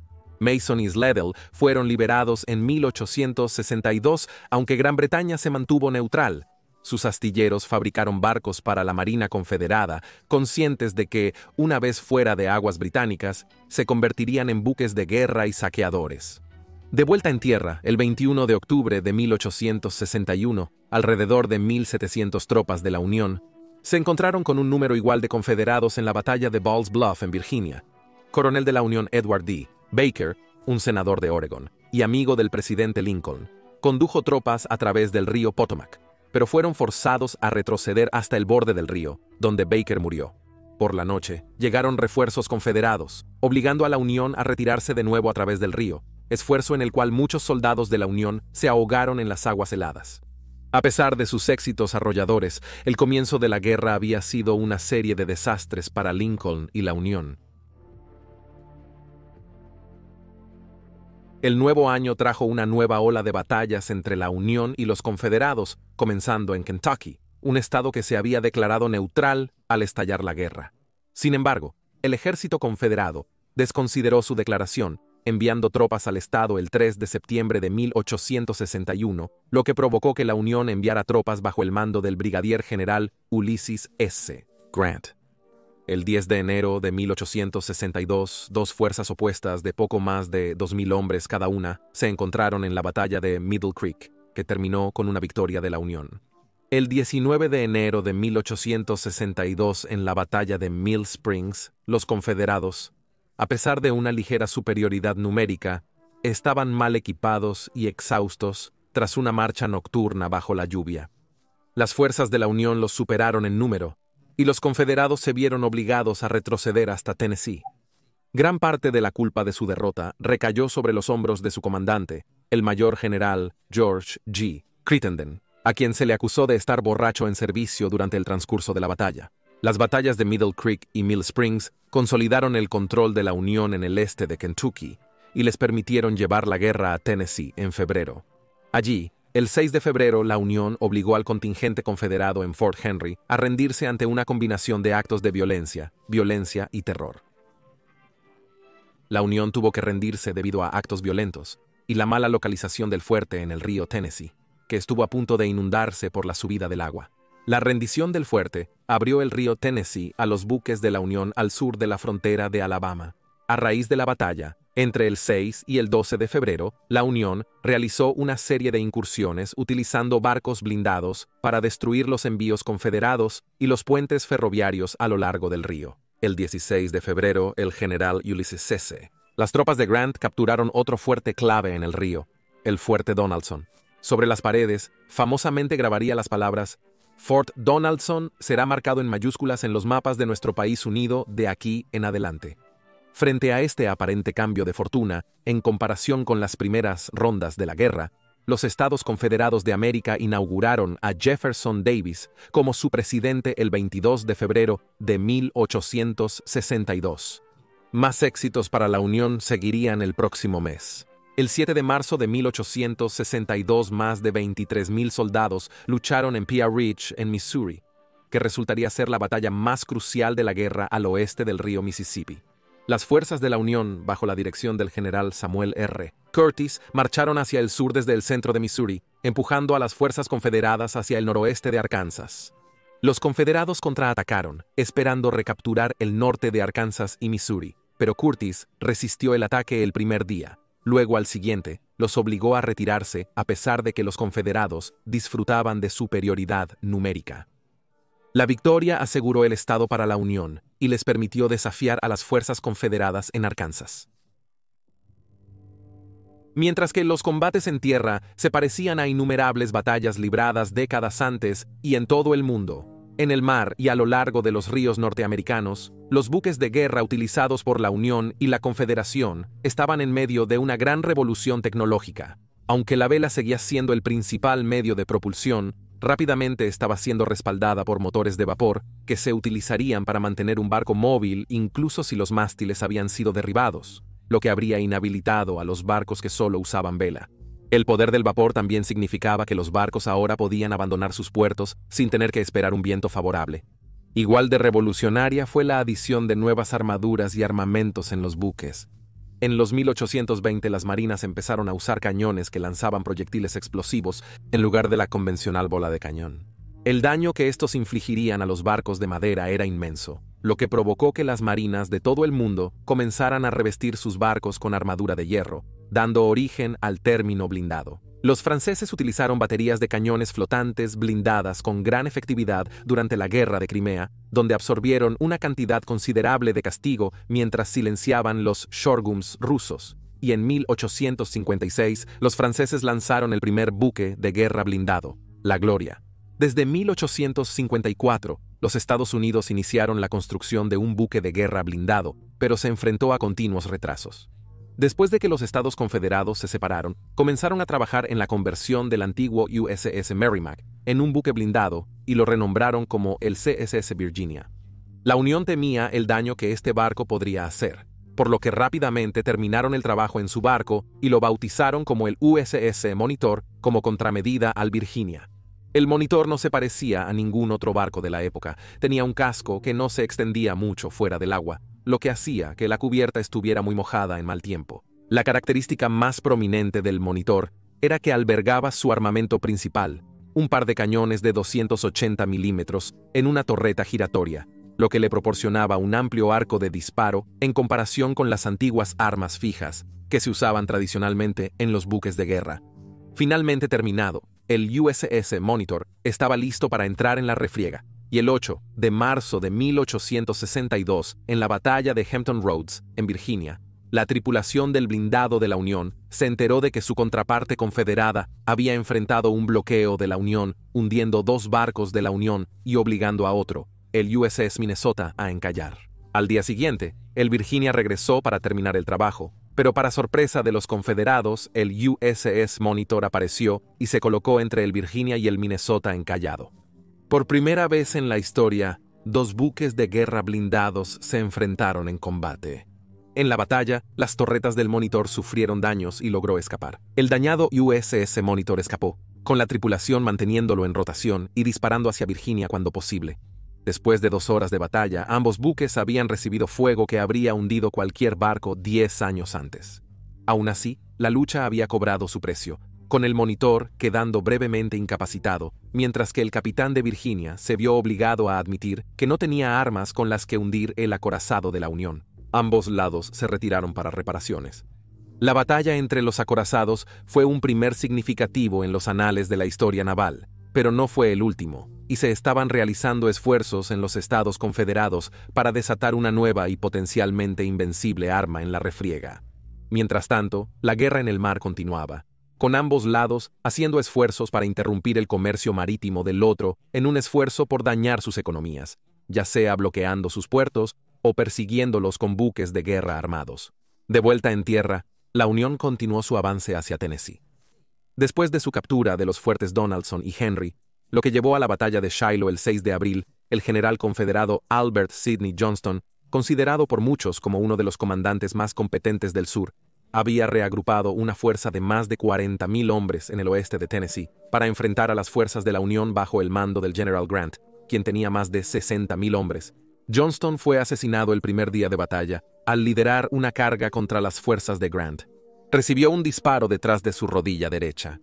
S1: Mason y Sleddell fueron liberados en 1862, aunque Gran Bretaña se mantuvo neutral. Sus astilleros fabricaron barcos para la Marina Confederada, conscientes de que, una vez fuera de aguas británicas, se convertirían en buques de guerra y saqueadores. De vuelta en tierra, el 21 de octubre de 1861, alrededor de 1.700 tropas de la Unión, se encontraron con un número igual de confederados en la batalla de Ball's Bluff en Virginia. Coronel de la Unión Edward D. Baker, un senador de Oregon y amigo del presidente Lincoln, condujo tropas a través del río Potomac, pero fueron forzados a retroceder hasta el borde del río, donde Baker murió. Por la noche, llegaron refuerzos confederados, obligando a la Unión a retirarse de nuevo a través del río, esfuerzo en el cual muchos soldados de la Unión se ahogaron en las aguas heladas. A pesar de sus éxitos arrolladores, el comienzo de la guerra había sido una serie de desastres para Lincoln y la Unión. El nuevo año trajo una nueva ola de batallas entre la Unión y los Confederados, comenzando en Kentucky, un estado que se había declarado neutral al estallar la guerra. Sin embargo, el ejército confederado desconsideró su declaración enviando tropas al Estado el 3 de septiembre de 1861, lo que provocó que la Unión enviara tropas bajo el mando del brigadier general Ulysses S. Grant. El 10 de enero de 1862, dos fuerzas opuestas de poco más de 2.000 hombres cada una se encontraron en la batalla de Middle Creek, que terminó con una victoria de la Unión. El 19 de enero de 1862, en la batalla de Mill Springs, los confederados, a pesar de una ligera superioridad numérica, estaban mal equipados y exhaustos tras una marcha nocturna bajo la lluvia. Las fuerzas de la Unión los superaron en número, y los confederados se vieron obligados a retroceder hasta Tennessee. Gran parte de la culpa de su derrota recayó sobre los hombros de su comandante, el mayor general George G. Crittenden, a quien se le acusó de estar borracho en servicio durante el transcurso de la batalla. Las batallas de Middle Creek y Mill Springs consolidaron el control de la Unión en el este de Kentucky y les permitieron llevar la guerra a Tennessee en febrero. Allí, el 6 de febrero, la Unión obligó al contingente confederado en Fort Henry a rendirse ante una combinación de actos de violencia, violencia y terror. La Unión tuvo que rendirse debido a actos violentos y la mala localización del fuerte en el río Tennessee, que estuvo a punto de inundarse por la subida del agua. La rendición del fuerte abrió el río Tennessee a los buques de la Unión al sur de la frontera de Alabama. A raíz de la batalla, entre el 6 y el 12 de febrero, la Unión realizó una serie de incursiones utilizando barcos blindados para destruir los envíos confederados y los puentes ferroviarios a lo largo del río. El 16 de febrero, el general Ulysses S. Las tropas de Grant capturaron otro fuerte clave en el río, el fuerte Donaldson. Sobre las paredes, famosamente grabaría las palabras Fort Donaldson será marcado en mayúsculas en los mapas de nuestro país unido de aquí en adelante. Frente a este aparente cambio de fortuna, en comparación con las primeras rondas de la guerra, los Estados Confederados de América inauguraron a Jefferson Davis como su presidente el 22 de febrero de 1862. Más éxitos para la Unión seguirían el próximo mes. El 7 de marzo de 1862 más de 23.000 soldados lucharon en Pia Ridge, en Missouri, que resultaría ser la batalla más crucial de la guerra al oeste del río Mississippi. Las fuerzas de la Unión, bajo la dirección del general Samuel R. Curtis, marcharon hacia el sur desde el centro de Missouri, empujando a las fuerzas confederadas hacia el noroeste de Arkansas. Los confederados contraatacaron, esperando recapturar el norte de Arkansas y Missouri, pero Curtis resistió el ataque el primer día, Luego al siguiente, los obligó a retirarse a pesar de que los confederados disfrutaban de superioridad numérica. La victoria aseguró el Estado para la Unión y les permitió desafiar a las fuerzas confederadas en Arkansas. Mientras que los combates en tierra se parecían a innumerables batallas libradas décadas antes y en todo el mundo, en el mar y a lo largo de los ríos norteamericanos, los buques de guerra utilizados por la Unión y la Confederación estaban en medio de una gran revolución tecnológica. Aunque la vela seguía siendo el principal medio de propulsión, rápidamente estaba siendo respaldada por motores de vapor que se utilizarían para mantener un barco móvil incluso si los mástiles habían sido derribados, lo que habría inhabilitado a los barcos que solo usaban vela. El poder del vapor también significaba que los barcos ahora podían abandonar sus puertos sin tener que esperar un viento favorable. Igual de revolucionaria fue la adición de nuevas armaduras y armamentos en los buques. En los 1820 las marinas empezaron a usar cañones que lanzaban proyectiles explosivos en lugar de la convencional bola de cañón. El daño que estos infligirían a los barcos de madera era inmenso, lo que provocó que las marinas de todo el mundo comenzaran a revestir sus barcos con armadura de hierro, dando origen al término blindado. Los franceses utilizaron baterías de cañones flotantes blindadas con gran efectividad durante la Guerra de Crimea, donde absorbieron una cantidad considerable de castigo mientras silenciaban los shorgums rusos. Y en 1856 los franceses lanzaron el primer buque de guerra blindado, la Gloria. Desde 1854, los Estados Unidos iniciaron la construcción de un buque de guerra blindado, pero se enfrentó a continuos retrasos. Después de que los Estados Confederados se separaron, comenzaron a trabajar en la conversión del antiguo USS Merrimack en un buque blindado y lo renombraron como el CSS Virginia. La Unión temía el daño que este barco podría hacer, por lo que rápidamente terminaron el trabajo en su barco y lo bautizaron como el USS Monitor como contramedida al Virginia. El Monitor no se parecía a ningún otro barco de la época, tenía un casco que no se extendía mucho fuera del agua, lo que hacía que la cubierta estuviera muy mojada en mal tiempo. La característica más prominente del monitor era que albergaba su armamento principal, un par de cañones de 280 milímetros en una torreta giratoria, lo que le proporcionaba un amplio arco de disparo en comparación con las antiguas armas fijas que se usaban tradicionalmente en los buques de guerra. Finalmente terminado, el USS Monitor estaba listo para entrar en la refriega y el 8 de marzo de 1862, en la batalla de Hampton Roads, en Virginia, la tripulación del blindado de la Unión se enteró de que su contraparte confederada había enfrentado un bloqueo de la Unión, hundiendo dos barcos de la Unión y obligando a otro, el USS Minnesota, a encallar. Al día siguiente, el Virginia regresó para terminar el trabajo, pero para sorpresa de los confederados, el USS Monitor apareció y se colocó entre el Virginia y el Minnesota encallado. Por primera vez en la historia, dos buques de guerra blindados se enfrentaron en combate. En la batalla, las torretas del monitor sufrieron daños y logró escapar. El dañado USS Monitor escapó, con la tripulación manteniéndolo en rotación y disparando hacia Virginia cuando posible. Después de dos horas de batalla, ambos buques habían recibido fuego que habría hundido cualquier barco 10 años antes. Aún así, la lucha había cobrado su precio, con el monitor quedando brevemente incapacitado, mientras que el capitán de Virginia se vio obligado a admitir que no tenía armas con las que hundir el acorazado de la Unión. Ambos lados se retiraron para reparaciones. La batalla entre los acorazados fue un primer significativo en los anales de la historia naval, pero no fue el último, y se estaban realizando esfuerzos en los Estados Confederados para desatar una nueva y potencialmente invencible arma en la refriega. Mientras tanto, la guerra en el mar continuaba, con ambos lados haciendo esfuerzos para interrumpir el comercio marítimo del otro en un esfuerzo por dañar sus economías, ya sea bloqueando sus puertos o persiguiéndolos con buques de guerra armados. De vuelta en tierra, la Unión continuó su avance hacia Tennessee. Después de su captura de los fuertes Donaldson y Henry, lo que llevó a la batalla de Shiloh el 6 de abril, el general confederado Albert Sidney Johnston, considerado por muchos como uno de los comandantes más competentes del sur, había reagrupado una fuerza de más de 40.000 hombres en el oeste de Tennessee para enfrentar a las fuerzas de la Unión bajo el mando del General Grant, quien tenía más de 60.000 hombres. Johnston fue asesinado el primer día de batalla al liderar una carga contra las fuerzas de Grant. Recibió un disparo detrás de su rodilla derecha.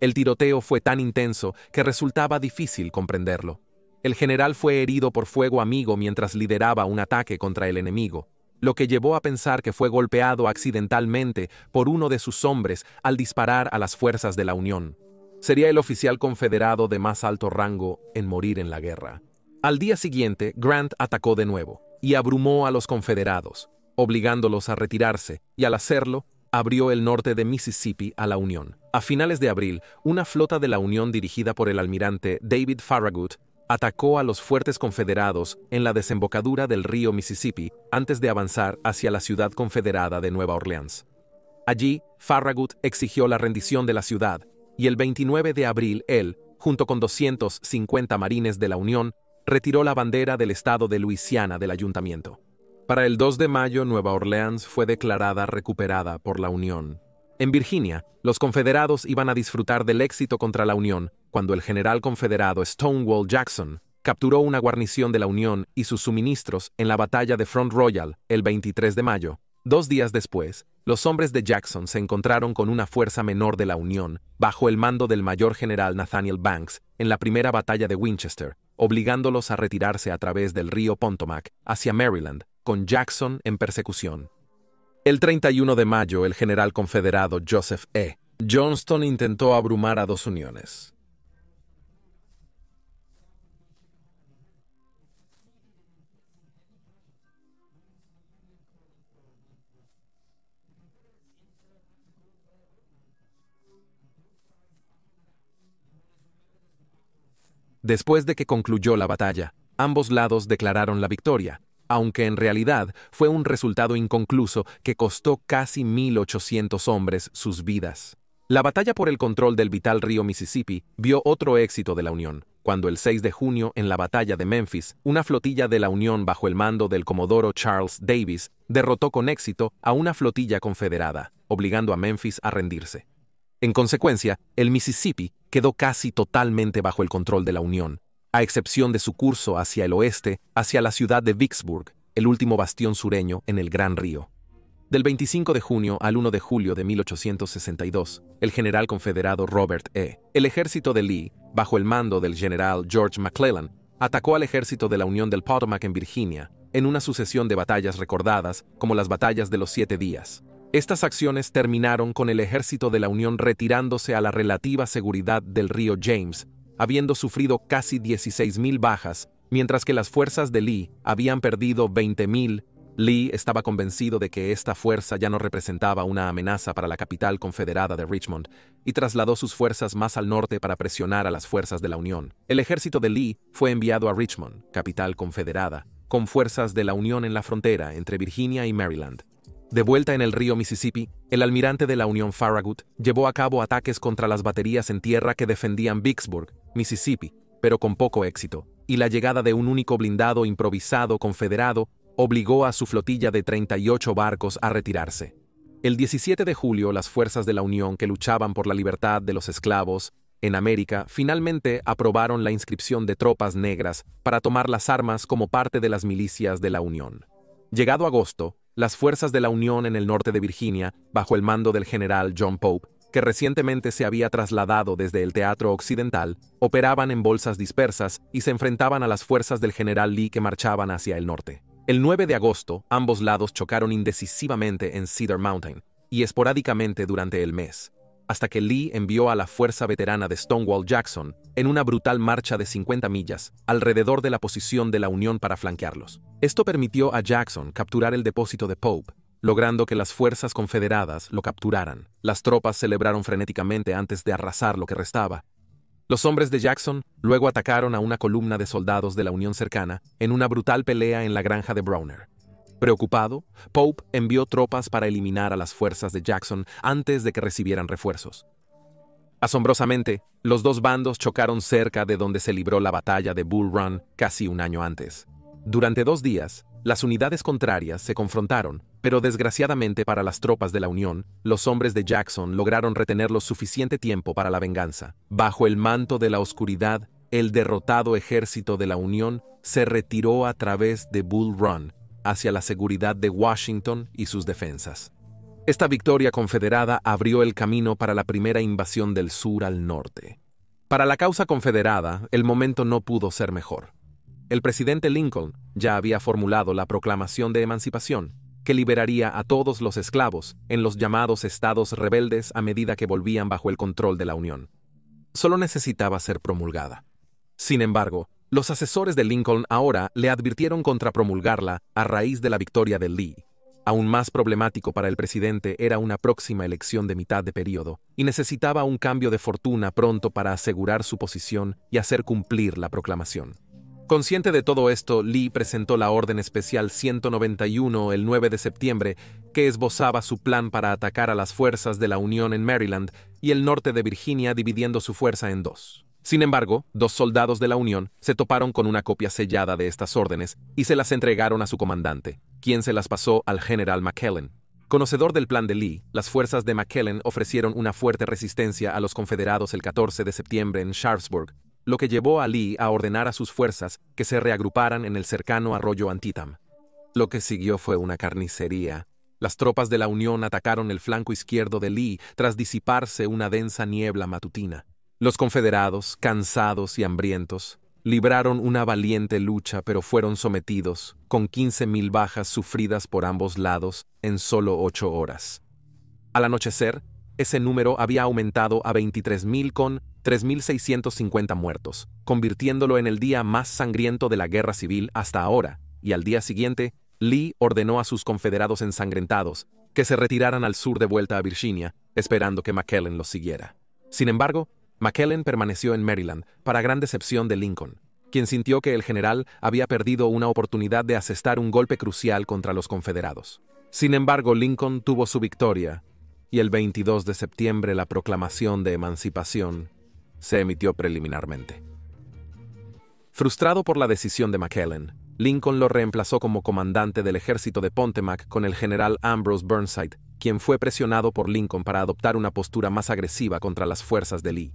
S1: El tiroteo fue tan intenso que resultaba difícil comprenderlo. El general fue herido por fuego amigo mientras lideraba un ataque contra el enemigo, lo que llevó a pensar que fue golpeado accidentalmente por uno de sus hombres al disparar a las fuerzas de la Unión. Sería el oficial confederado de más alto rango en morir en la guerra. Al día siguiente, Grant atacó de nuevo y abrumó a los confederados, obligándolos a retirarse, y al hacerlo, abrió el norte de Mississippi a la Unión. A finales de abril, una flota de la Unión dirigida por el almirante David Farragut atacó a los fuertes confederados en la desembocadura del río Mississippi antes de avanzar hacia la ciudad confederada de Nueva Orleans. Allí, Farragut exigió la rendición de la ciudad, y el 29 de abril él, junto con 250 marines de la Unión, retiró la bandera del estado de Luisiana del ayuntamiento. Para el 2 de mayo, Nueva Orleans fue declarada recuperada por la Unión. En Virginia, los confederados iban a disfrutar del éxito contra la Unión, cuando el general confederado Stonewall Jackson capturó una guarnición de la Unión y sus suministros en la batalla de Front Royal el 23 de mayo. Dos días después, los hombres de Jackson se encontraron con una fuerza menor de la Unión, bajo el mando del mayor general Nathaniel Banks, en la primera batalla de Winchester, obligándolos a retirarse a través del río Pontomac hacia Maryland, con Jackson en persecución. El 31 de mayo, el general confederado Joseph E. Johnston intentó abrumar a dos uniones, Después de que concluyó la batalla, ambos lados declararon la victoria, aunque en realidad fue un resultado inconcluso que costó casi 1.800 hombres sus vidas. La batalla por el control del vital río Mississippi vio otro éxito de la Unión, cuando el 6 de junio en la batalla de Memphis, una flotilla de la Unión bajo el mando del comodoro Charles Davis derrotó con éxito a una flotilla confederada, obligando a Memphis a rendirse. En consecuencia, el Mississippi quedó casi totalmente bajo el control de la Unión, a excepción de su curso hacia el oeste, hacia la ciudad de Vicksburg, el último bastión sureño en el Gran Río. Del 25 de junio al 1 de julio de 1862, el general confederado Robert E. El ejército de Lee, bajo el mando del general George McClellan, atacó al ejército de la Unión del Potomac en Virginia, en una sucesión de batallas recordadas como las batallas de los siete días. Estas acciones terminaron con el ejército de la Unión retirándose a la relativa seguridad del río James, habiendo sufrido casi 16.000 bajas, mientras que las fuerzas de Lee habían perdido 20.000. Lee estaba convencido de que esta fuerza ya no representaba una amenaza para la capital confederada de Richmond y trasladó sus fuerzas más al norte para presionar a las fuerzas de la Unión. El ejército de Lee fue enviado a Richmond, capital confederada, con fuerzas de la Unión en la frontera entre Virginia y Maryland. De vuelta en el río Mississippi, el almirante de la Unión Farragut llevó a cabo ataques contra las baterías en tierra que defendían Vicksburg, Mississippi, pero con poco éxito, y la llegada de un único blindado improvisado confederado obligó a su flotilla de 38 barcos a retirarse. El 17 de julio, las fuerzas de la Unión que luchaban por la libertad de los esclavos en América finalmente aprobaron la inscripción de tropas negras para tomar las armas como parte de las milicias de la Unión. Llegado agosto, las fuerzas de la Unión en el norte de Virginia, bajo el mando del general John Pope, que recientemente se había trasladado desde el Teatro Occidental, operaban en bolsas dispersas y se enfrentaban a las fuerzas del general Lee que marchaban hacia el norte. El 9 de agosto, ambos lados chocaron indecisivamente en Cedar Mountain y esporádicamente durante el mes, hasta que Lee envió a la fuerza veterana de Stonewall Jackson en una brutal marcha de 50 millas alrededor de la posición de la Unión para flanquearlos. Esto permitió a Jackson capturar el depósito de Pope, logrando que las fuerzas confederadas lo capturaran. Las tropas celebraron frenéticamente antes de arrasar lo que restaba. Los hombres de Jackson luego atacaron a una columna de soldados de la Unión cercana en una brutal pelea en la granja de Browner. Preocupado, Pope envió tropas para eliminar a las fuerzas de Jackson antes de que recibieran refuerzos. Asombrosamente, los dos bandos chocaron cerca de donde se libró la batalla de Bull Run casi un año antes. Durante dos días, las unidades contrarias se confrontaron, pero desgraciadamente para las tropas de la Unión, los hombres de Jackson lograron retenerlo suficiente tiempo para la venganza. Bajo el manto de la oscuridad, el derrotado ejército de la Unión se retiró a través de Bull Run hacia la seguridad de Washington y sus defensas. Esta victoria confederada abrió el camino para la primera invasión del sur al norte. Para la causa confederada, el momento no pudo ser mejor. El presidente Lincoln ya había formulado la proclamación de emancipación, que liberaría a todos los esclavos en los llamados estados rebeldes a medida que volvían bajo el control de la Unión. Solo necesitaba ser promulgada. Sin embargo, los asesores de Lincoln ahora le advirtieron contra promulgarla a raíz de la victoria de Lee, Aún más problemático para el presidente era una próxima elección de mitad de periodo, y necesitaba un cambio de fortuna pronto para asegurar su posición y hacer cumplir la proclamación. Consciente de todo esto, Lee presentó la Orden Especial 191 el 9 de septiembre, que esbozaba su plan para atacar a las fuerzas de la Unión en Maryland y el norte de Virginia dividiendo su fuerza en dos. Sin embargo, dos soldados de la Unión se toparon con una copia sellada de estas órdenes y se las entregaron a su comandante, quien se las pasó al general McKellen. Conocedor del plan de Lee, las fuerzas de McKellen ofrecieron una fuerte resistencia a los confederados el 14 de septiembre en Sharpsburg, lo que llevó a Lee a ordenar a sus fuerzas que se reagruparan en el cercano arroyo Antietam. Lo que siguió fue una carnicería. Las tropas de la Unión atacaron el flanco izquierdo de Lee tras disiparse una densa niebla matutina. Los confederados, cansados y hambrientos, libraron una valiente lucha pero fueron sometidos, con 15.000 bajas sufridas por ambos lados, en solo ocho horas. Al anochecer, ese número había aumentado a 23.000 con 3.650 muertos, convirtiéndolo en el día más sangriento de la guerra civil hasta ahora, y al día siguiente, Lee ordenó a sus confederados ensangrentados que se retiraran al sur de vuelta a Virginia, esperando que McClellan los siguiera. Sin embargo, McKellen permaneció en Maryland, para gran decepción de Lincoln, quien sintió que el general había perdido una oportunidad de asestar un golpe crucial contra los confederados. Sin embargo, Lincoln tuvo su victoria, y el 22 de septiembre la proclamación de emancipación se emitió preliminarmente. Frustrado por la decisión de McKellen, Lincoln lo reemplazó como comandante del ejército de Pontemac con el general Ambrose Burnside, quien fue presionado por Lincoln para adoptar una postura más agresiva contra las fuerzas de Lee.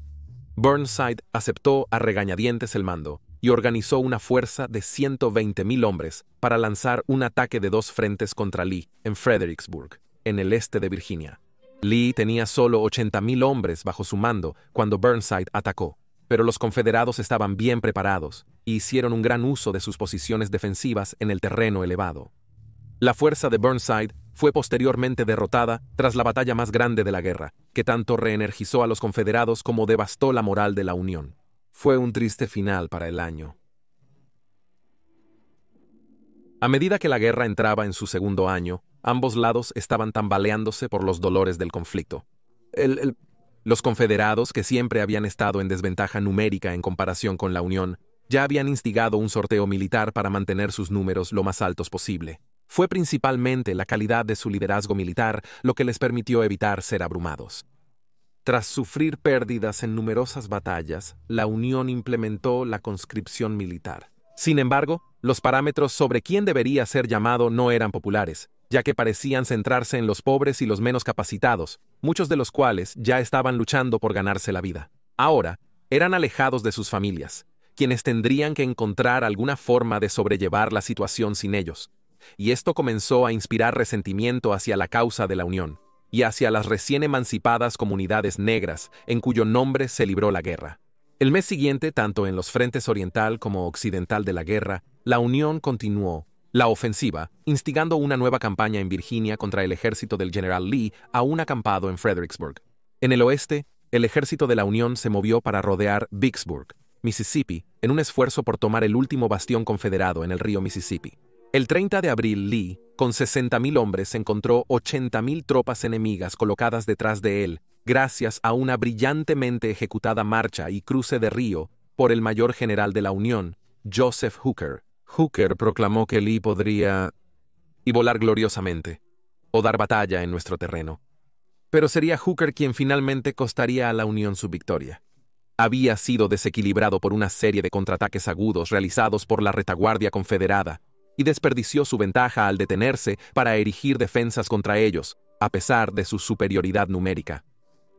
S1: Burnside aceptó a regañadientes el mando y organizó una fuerza de 120.000 hombres para lanzar un ataque de dos frentes contra Lee en Fredericksburg, en el este de Virginia. Lee tenía solo 80.000 hombres bajo su mando cuando Burnside atacó, pero los confederados estaban bien preparados y e hicieron un gran uso de sus posiciones defensivas en el terreno elevado. La fuerza de Burnside fue posteriormente derrotada tras la batalla más grande de la guerra, que tanto reenergizó a los confederados como devastó la moral de la Unión. Fue un triste final para el año. A medida que la guerra entraba en su segundo año, ambos lados estaban tambaleándose por los dolores del conflicto. Los confederados, que siempre habían estado en desventaja numérica en comparación con la Unión, ya habían instigado un sorteo militar para mantener sus números lo más altos posible. Fue principalmente la calidad de su liderazgo militar lo que les permitió evitar ser abrumados. Tras sufrir pérdidas en numerosas batallas, la Unión implementó la conscripción militar. Sin embargo, los parámetros sobre quién debería ser llamado no eran populares, ya que parecían centrarse en los pobres y los menos capacitados, muchos de los cuales ya estaban luchando por ganarse la vida. Ahora, eran alejados de sus familias, quienes tendrían que encontrar alguna forma de sobrellevar la situación sin ellos y esto comenzó a inspirar resentimiento hacia la causa de la Unión y hacia las recién emancipadas comunidades negras en cuyo nombre se libró la guerra. El mes siguiente, tanto en los frentes oriental como occidental de la guerra, la Unión continuó la ofensiva, instigando una nueva campaña en Virginia contra el ejército del general Lee aún acampado en Fredericksburg. En el oeste, el ejército de la Unión se movió para rodear Vicksburg, Mississippi, en un esfuerzo por tomar el último bastión confederado en el río Mississippi. El 30 de abril, Lee, con 60.000 hombres, encontró 80.000 tropas enemigas colocadas detrás de él, gracias a una brillantemente ejecutada marcha y cruce de río por el mayor general de la Unión, Joseph Hooker. Hooker proclamó que Lee podría... y volar gloriosamente, o dar batalla en nuestro terreno. Pero sería Hooker quien finalmente costaría a la Unión su victoria había sido desequilibrado por una serie de contraataques agudos realizados por la retaguardia confederada y desperdició su ventaja al detenerse para erigir defensas contra ellos, a pesar de su superioridad numérica.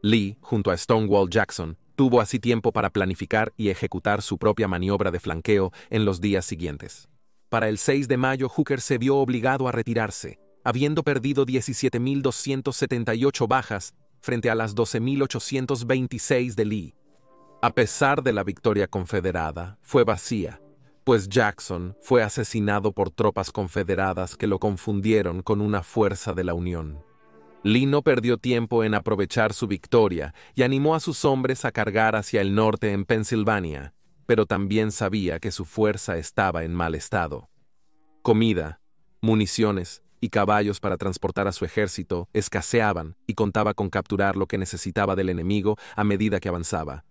S1: Lee, junto a Stonewall Jackson, tuvo así tiempo para planificar y ejecutar su propia maniobra de flanqueo en los días siguientes. Para el 6 de mayo, Hooker se vio obligado a retirarse, habiendo perdido 17.278 bajas frente a las 12.826 de Lee. A pesar de la victoria confederada, fue vacía, pues Jackson fue asesinado por tropas confederadas que lo confundieron con una fuerza de la Unión. Lee no perdió tiempo en aprovechar su victoria y animó a sus hombres a cargar hacia el norte en Pensilvania, pero también sabía que su fuerza estaba en mal estado. Comida, municiones y caballos para transportar a su ejército escaseaban y contaba con capturar lo que necesitaba del enemigo a medida que avanzaba.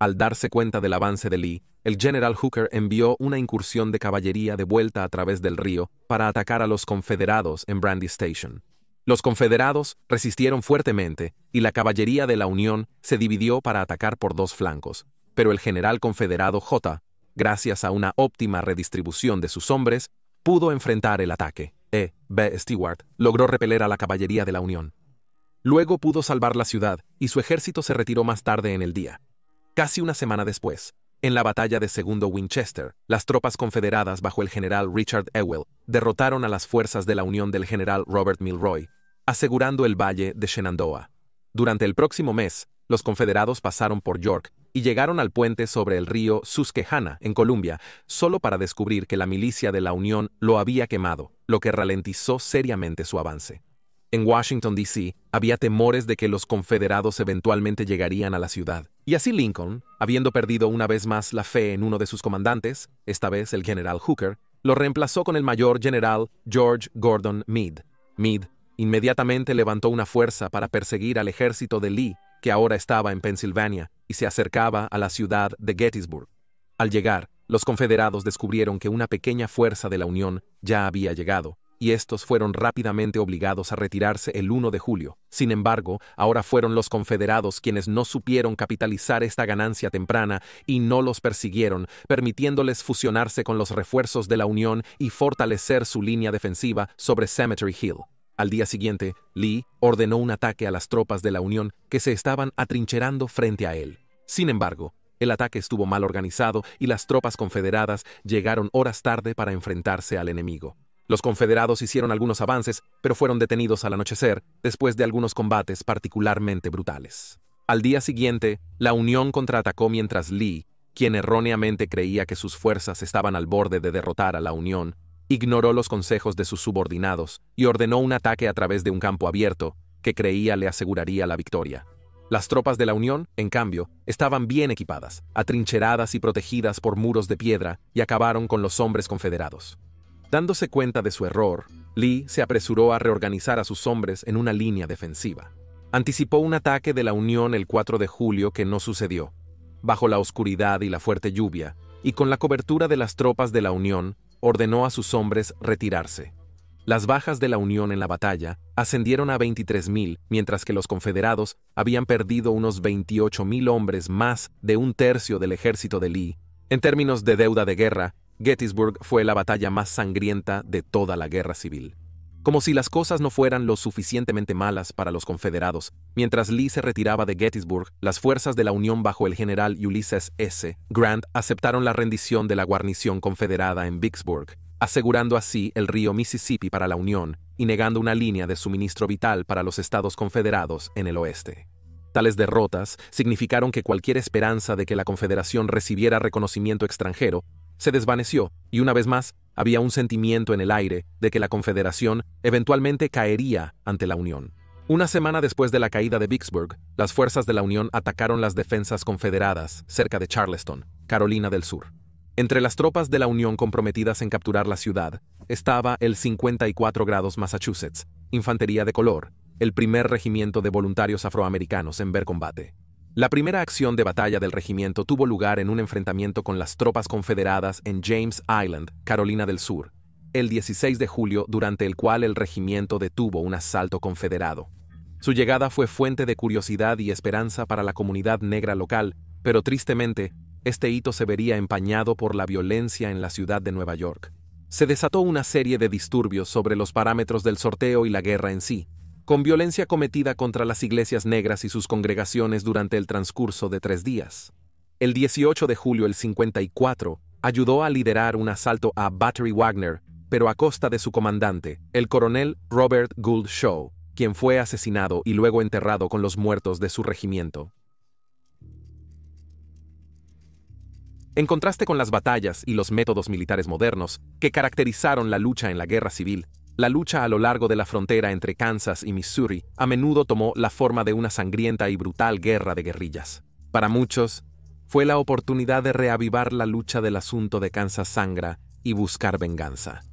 S1: Al darse cuenta del avance de Lee, el general Hooker envió una incursión de caballería de vuelta a través del río para atacar a los confederados en Brandy Station. Los confederados resistieron fuertemente y la caballería de la Unión se dividió para atacar por dos flancos, pero el general confederado J, gracias a una óptima redistribución de sus hombres, pudo enfrentar el ataque. E. B. Stewart logró repeler a la caballería de la Unión. Luego pudo salvar la ciudad y su ejército se retiró más tarde en el día. Casi una semana después, en la batalla de Segundo Winchester, las tropas confederadas bajo el general Richard Ewell derrotaron a las fuerzas de la Unión del general Robert Milroy, asegurando el valle de Shenandoah. Durante el próximo mes, los confederados pasaron por York y llegaron al puente sobre el río Susquehanna, en Columbia, solo para descubrir que la milicia de la Unión lo había quemado, lo que ralentizó seriamente su avance. En Washington, D.C., había temores de que los confederados eventualmente llegarían a la ciudad. Y así Lincoln, habiendo perdido una vez más la fe en uno de sus comandantes, esta vez el general Hooker, lo reemplazó con el mayor general George Gordon Meade. Meade inmediatamente levantó una fuerza para perseguir al ejército de Lee, que ahora estaba en Pensilvania, y se acercaba a la ciudad de Gettysburg. Al llegar, los confederados descubrieron que una pequeña fuerza de la Unión ya había llegado, y estos fueron rápidamente obligados a retirarse el 1 de julio. Sin embargo, ahora fueron los confederados quienes no supieron capitalizar esta ganancia temprana y no los persiguieron, permitiéndoles fusionarse con los refuerzos de la Unión y fortalecer su línea defensiva sobre Cemetery Hill. Al día siguiente, Lee ordenó un ataque a las tropas de la Unión que se estaban atrincherando frente a él. Sin embargo, el ataque estuvo mal organizado y las tropas confederadas llegaron horas tarde para enfrentarse al enemigo. Los confederados hicieron algunos avances, pero fueron detenidos al anochecer, después de algunos combates particularmente brutales. Al día siguiente, la Unión contraatacó mientras Lee, quien erróneamente creía que sus fuerzas estaban al borde de derrotar a la Unión, ignoró los consejos de sus subordinados y ordenó un ataque a través de un campo abierto, que creía le aseguraría la victoria. Las tropas de la Unión, en cambio, estaban bien equipadas, atrincheradas y protegidas por muros de piedra, y acabaron con los hombres confederados. Dándose cuenta de su error, Lee se apresuró a reorganizar a sus hombres en una línea defensiva. Anticipó un ataque de la Unión el 4 de julio que no sucedió. Bajo la oscuridad y la fuerte lluvia, y con la cobertura de las tropas de la Unión, ordenó a sus hombres retirarse. Las bajas de la Unión en la batalla ascendieron a 23.000, mientras que los confederados habían perdido unos 28.000 hombres más de un tercio del ejército de Lee. En términos de deuda de guerra, Gettysburg fue la batalla más sangrienta de toda la guerra civil. Como si las cosas no fueran lo suficientemente malas para los confederados, mientras Lee se retiraba de Gettysburg, las fuerzas de la Unión bajo el general Ulysses S. Grant aceptaron la rendición de la guarnición confederada en Vicksburg, asegurando así el río Mississippi para la Unión y negando una línea de suministro vital para los estados confederados en el oeste. Tales derrotas significaron que cualquier esperanza de que la Confederación recibiera reconocimiento extranjero se desvaneció, y una vez más, había un sentimiento en el aire de que la Confederación eventualmente caería ante la Unión. Una semana después de la caída de Vicksburg, las fuerzas de la Unión atacaron las defensas confederadas cerca de Charleston, Carolina del Sur. Entre las tropas de la Unión comprometidas en capturar la ciudad estaba el 54 grados Massachusetts, Infantería de Color, el primer regimiento de voluntarios afroamericanos en ver combate. La primera acción de batalla del regimiento tuvo lugar en un enfrentamiento con las tropas confederadas en James Island, Carolina del Sur, el 16 de julio, durante el cual el regimiento detuvo un asalto confederado. Su llegada fue fuente de curiosidad y esperanza para la comunidad negra local, pero tristemente, este hito se vería empañado por la violencia en la ciudad de Nueva York. Se desató una serie de disturbios sobre los parámetros del sorteo y la guerra en sí, con violencia cometida contra las iglesias negras y sus congregaciones durante el transcurso de tres días. El 18 de julio del 54, ayudó a liderar un asalto a Battery Wagner, pero a costa de su comandante, el coronel Robert Gould Shaw, quien fue asesinado y luego enterrado con los muertos de su regimiento. En contraste con las batallas y los métodos militares modernos que caracterizaron la lucha en la guerra civil, la lucha a lo largo de la frontera entre Kansas y Missouri a menudo tomó la forma de una sangrienta y brutal guerra de guerrillas. Para muchos, fue la oportunidad de reavivar la lucha del asunto de Kansas Sangra y buscar venganza.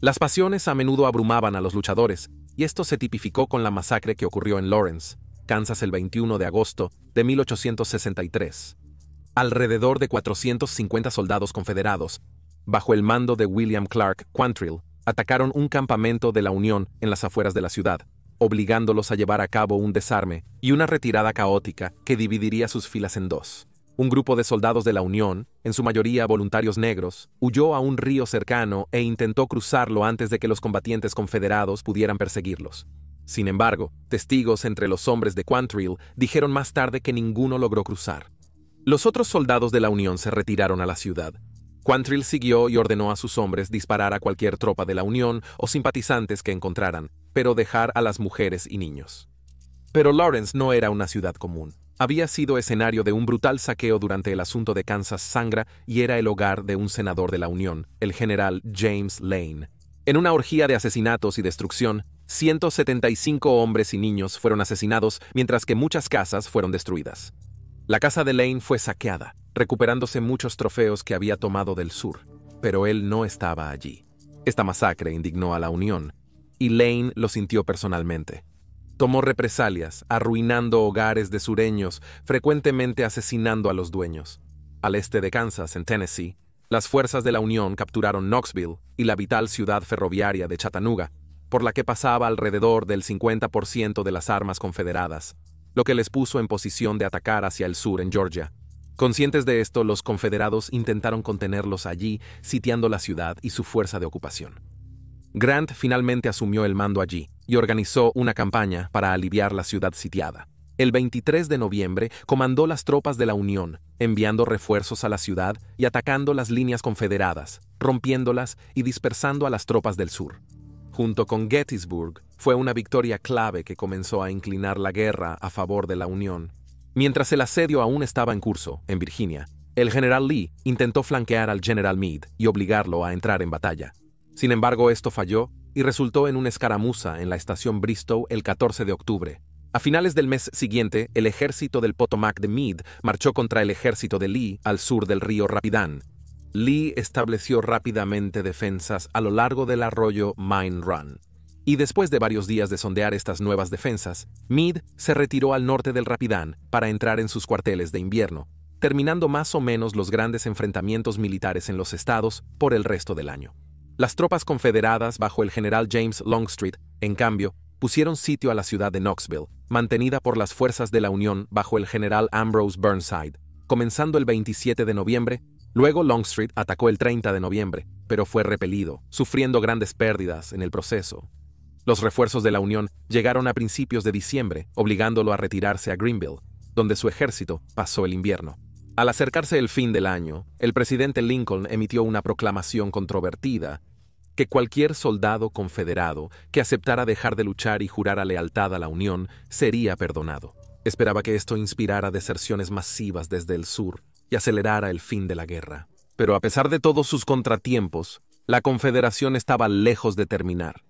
S1: Las pasiones a menudo abrumaban a los luchadores, y esto se tipificó con la masacre que ocurrió en Lawrence, Kansas el 21 de agosto de 1863. Alrededor de 450 soldados confederados, bajo el mando de William Clark Quantrill, atacaron un campamento de la Unión en las afueras de la ciudad, obligándolos a llevar a cabo un desarme y una retirada caótica que dividiría sus filas en dos. Un grupo de soldados de la Unión, en su mayoría voluntarios negros, huyó a un río cercano e intentó cruzarlo antes de que los combatientes confederados pudieran perseguirlos. Sin embargo, testigos entre los hombres de Quantrill dijeron más tarde que ninguno logró cruzar. Los otros soldados de la Unión se retiraron a la ciudad, Quantrill siguió y ordenó a sus hombres disparar a cualquier tropa de la Unión o simpatizantes que encontraran, pero dejar a las mujeres y niños. Pero Lawrence no era una ciudad común. Había sido escenario de un brutal saqueo durante el asunto de Kansas Sangra y era el hogar de un senador de la Unión, el general James Lane. En una orgía de asesinatos y destrucción, 175 hombres y niños fueron asesinados mientras que muchas casas fueron destruidas. La casa de Lane fue saqueada, recuperándose muchos trofeos que había tomado del sur, pero él no estaba allí. Esta masacre indignó a la Unión, y Lane lo sintió personalmente. Tomó represalias, arruinando hogares de sureños, frecuentemente asesinando a los dueños. Al este de Kansas, en Tennessee, las fuerzas de la Unión capturaron Knoxville y la vital ciudad ferroviaria de Chattanooga, por la que pasaba alrededor del 50% de las armas confederadas, lo que les puso en posición de atacar hacia el sur en Georgia. Conscientes de esto, los confederados intentaron contenerlos allí, sitiando la ciudad y su fuerza de ocupación. Grant finalmente asumió el mando allí y organizó una campaña para aliviar la ciudad sitiada. El 23 de noviembre comandó las tropas de la Unión, enviando refuerzos a la ciudad y atacando las líneas confederadas, rompiéndolas y dispersando a las tropas del sur. Junto con Gettysburg, fue una victoria clave que comenzó a inclinar la guerra a favor de la Unión Mientras el asedio aún estaba en curso, en Virginia, el general Lee intentó flanquear al general Meade y obligarlo a entrar en batalla. Sin embargo, esto falló y resultó en una escaramuza en la estación Bristow el 14 de octubre. A finales del mes siguiente, el ejército del Potomac de Meade marchó contra el ejército de Lee al sur del río Rapidan. Lee estableció rápidamente defensas a lo largo del arroyo Mine Run, y después de varios días de sondear estas nuevas defensas, Meade se retiró al norte del Rapidán para entrar en sus cuarteles de invierno, terminando más o menos los grandes enfrentamientos militares en los estados por el resto del año. Las tropas confederadas bajo el general James Longstreet, en cambio, pusieron sitio a la ciudad de Knoxville, mantenida por las fuerzas de la Unión bajo el general Ambrose Burnside, comenzando el 27 de noviembre, luego Longstreet atacó el 30 de noviembre, pero fue repelido, sufriendo grandes pérdidas en el proceso. Los refuerzos de la Unión llegaron a principios de diciembre, obligándolo a retirarse a Greenville, donde su ejército pasó el invierno. Al acercarse el fin del año, el presidente Lincoln emitió una proclamación controvertida que cualquier soldado confederado que aceptara dejar de luchar y jurara lealtad a la Unión sería perdonado. Esperaba que esto inspirara deserciones masivas desde el sur y acelerara el fin de la guerra. Pero a pesar de todos sus contratiempos, la Confederación estaba lejos de terminar.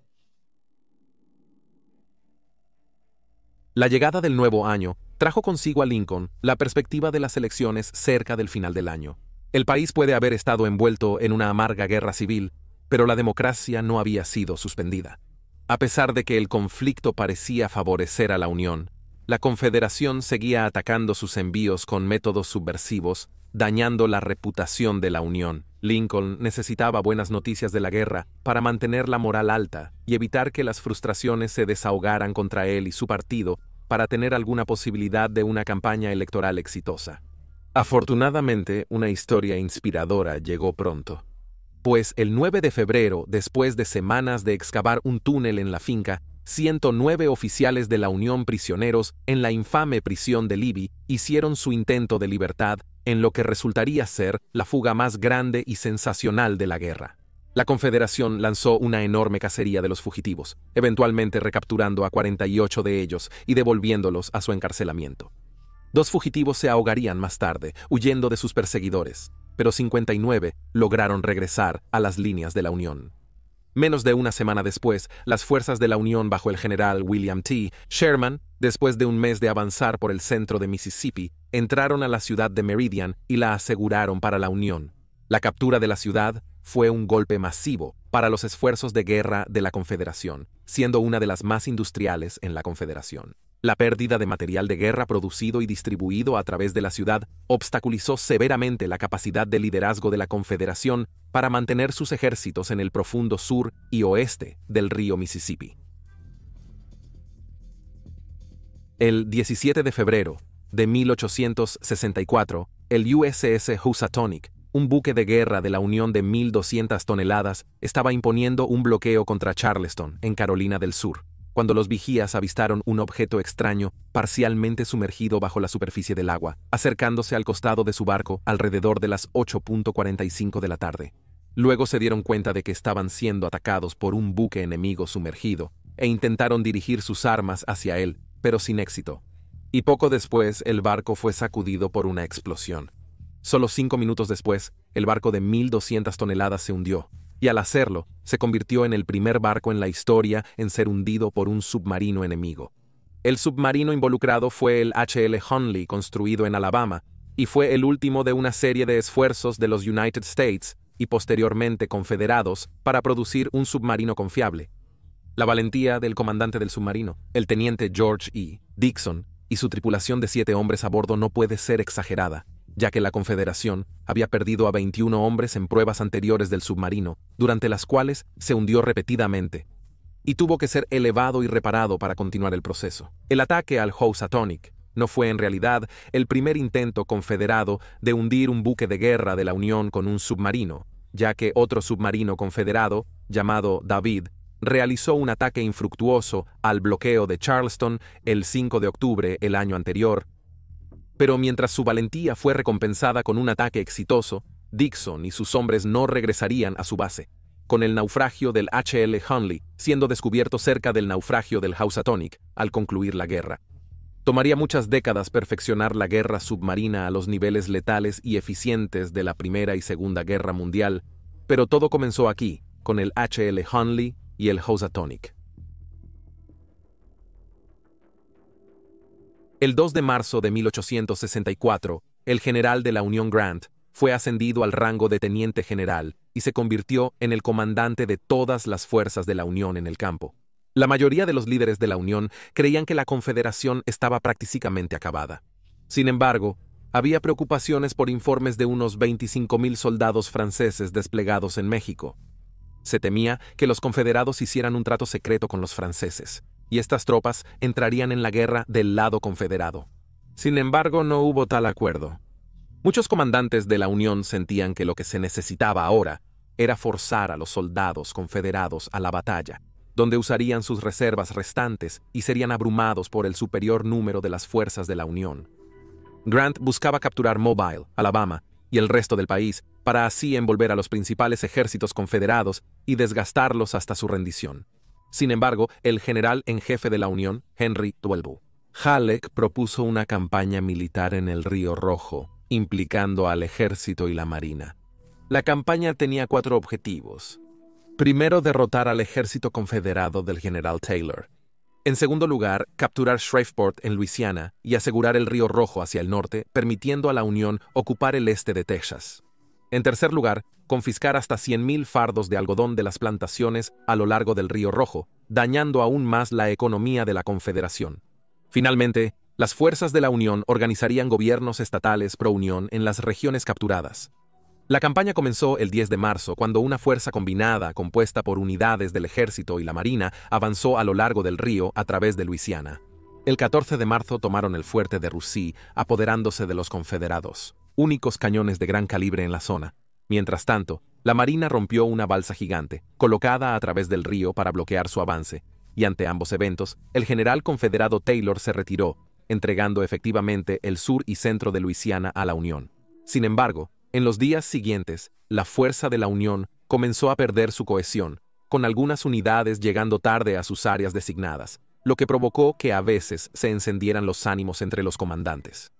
S1: La llegada del nuevo año trajo consigo a Lincoln la perspectiva de las elecciones cerca del final del año. El país puede haber estado envuelto en una amarga guerra civil, pero la democracia no había sido suspendida. A pesar de que el conflicto parecía favorecer a la Unión, la Confederación seguía atacando sus envíos con métodos subversivos dañando la reputación de la Unión. Lincoln necesitaba buenas noticias de la guerra para mantener la moral alta y evitar que las frustraciones se desahogaran contra él y su partido para tener alguna posibilidad de una campaña electoral exitosa. Afortunadamente, una historia inspiradora llegó pronto. Pues el 9 de febrero, después de semanas de excavar un túnel en la finca, 109 oficiales de la Unión prisioneros en la infame prisión de Libby hicieron su intento de libertad en lo que resultaría ser la fuga más grande y sensacional de la guerra. La Confederación lanzó una enorme cacería de los fugitivos, eventualmente recapturando a 48 de ellos y devolviéndolos a su encarcelamiento. Dos fugitivos se ahogarían más tarde, huyendo de sus perseguidores, pero 59 lograron regresar a las líneas de la Unión. Menos de una semana después, las fuerzas de la Unión bajo el general William T. Sherman, después de un mes de avanzar por el centro de Mississippi, entraron a la ciudad de Meridian y la aseguraron para la Unión. La captura de la ciudad fue un golpe masivo para los esfuerzos de guerra de la Confederación, siendo una de las más industriales en la Confederación. La pérdida de material de guerra producido y distribuido a través de la ciudad obstaculizó severamente la capacidad de liderazgo de la Confederación para mantener sus ejércitos en el profundo sur y oeste del río Mississippi. El 17 de febrero de 1864, el USS Housatonic, un buque de guerra de la Unión de 1.200 toneladas, estaba imponiendo un bloqueo contra Charleston, en Carolina del Sur cuando los vigías avistaron un objeto extraño, parcialmente sumergido bajo la superficie del agua, acercándose al costado de su barco alrededor de las 8.45 de la tarde. Luego se dieron cuenta de que estaban siendo atacados por un buque enemigo sumergido, e intentaron dirigir sus armas hacia él, pero sin éxito. Y poco después el barco fue sacudido por una explosión. Solo cinco minutos después, el barco de 1.200 toneladas se hundió, y al hacerlo, se convirtió en el primer barco en la historia en ser hundido por un submarino enemigo. El submarino involucrado fue el HL Hunley construido en Alabama, y fue el último de una serie de esfuerzos de los United States y posteriormente confederados para producir un submarino confiable. La valentía del comandante del submarino, el teniente George E. Dixon, y su tripulación de siete hombres a bordo no puede ser exagerada ya que la Confederación había perdido a 21 hombres en pruebas anteriores del submarino, durante las cuales se hundió repetidamente, y tuvo que ser elevado y reparado para continuar el proceso. El ataque al Housatonic no fue en realidad el primer intento confederado de hundir un buque de guerra de la Unión con un submarino, ya que otro submarino confederado, llamado David, realizó un ataque infructuoso al bloqueo de Charleston el 5 de octubre el año anterior, pero mientras su valentía fue recompensada con un ataque exitoso, Dixon y sus hombres no regresarían a su base, con el naufragio del HL Hunley siendo descubierto cerca del naufragio del Housatonic al concluir la guerra. Tomaría muchas décadas perfeccionar la guerra submarina a los niveles letales y eficientes de la Primera y Segunda Guerra Mundial, pero todo comenzó aquí, con el HL Hunley y el Housatonic. El 2 de marzo de 1864, el general de la Unión Grant fue ascendido al rango de teniente general y se convirtió en el comandante de todas las fuerzas de la Unión en el campo. La mayoría de los líderes de la Unión creían que la Confederación estaba prácticamente acabada. Sin embargo, había preocupaciones por informes de unos 25.000 soldados franceses desplegados en México. Se temía que los confederados hicieran un trato secreto con los franceses, y estas tropas entrarían en la guerra del lado confederado. Sin embargo, no hubo tal acuerdo. Muchos comandantes de la Unión sentían que lo que se necesitaba ahora era forzar a los soldados confederados a la batalla, donde usarían sus reservas restantes y serían abrumados por el superior número de las fuerzas de la Unión. Grant buscaba capturar Mobile, Alabama, y el resto del país, para así envolver a los principales ejércitos confederados y desgastarlos hasta su rendición. Sin embargo, el general en jefe de la Unión, Henry Duelvo. Halleck propuso una campaña militar en el Río Rojo, implicando al ejército y la marina. La campaña tenía cuatro objetivos. Primero, derrotar al ejército confederado del general Taylor. En segundo lugar, capturar Shreveport en Luisiana y asegurar el Río Rojo hacia el norte, permitiendo a la Unión ocupar el este de Texas. En tercer lugar, confiscar hasta 100.000 fardos de algodón de las plantaciones a lo largo del Río Rojo, dañando aún más la economía de la Confederación. Finalmente, las fuerzas de la Unión organizarían gobiernos estatales pro-Unión en las regiones capturadas. La campaña comenzó el 10 de marzo cuando una fuerza combinada compuesta por unidades del ejército y la marina avanzó a lo largo del río a través de Luisiana. El 14 de marzo tomaron el fuerte de Rusí, apoderándose de los confederados únicos cañones de gran calibre en la zona. Mientras tanto, la Marina rompió una balsa gigante, colocada a través del río para bloquear su avance, y ante ambos eventos, el general confederado Taylor se retiró, entregando efectivamente el sur y centro de Luisiana a la Unión. Sin embargo, en los días siguientes, la fuerza de la Unión comenzó a perder su cohesión, con algunas unidades llegando tarde a sus áreas designadas, lo que provocó que a veces se encendieran los ánimos entre los comandantes.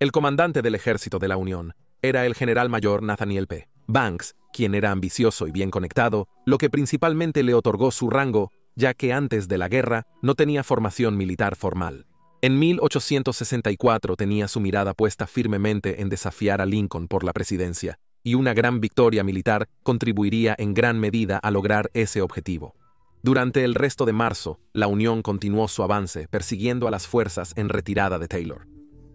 S1: El comandante del ejército de la Unión era el general mayor Nathaniel P. Banks, quien era ambicioso y bien conectado, lo que principalmente le otorgó su rango, ya que antes de la guerra no tenía formación militar formal. En 1864 tenía su mirada puesta firmemente en desafiar a Lincoln por la presidencia, y una gran victoria militar contribuiría en gran medida a lograr ese objetivo. Durante el resto de marzo, la Unión continuó su avance persiguiendo a las fuerzas en retirada de Taylor.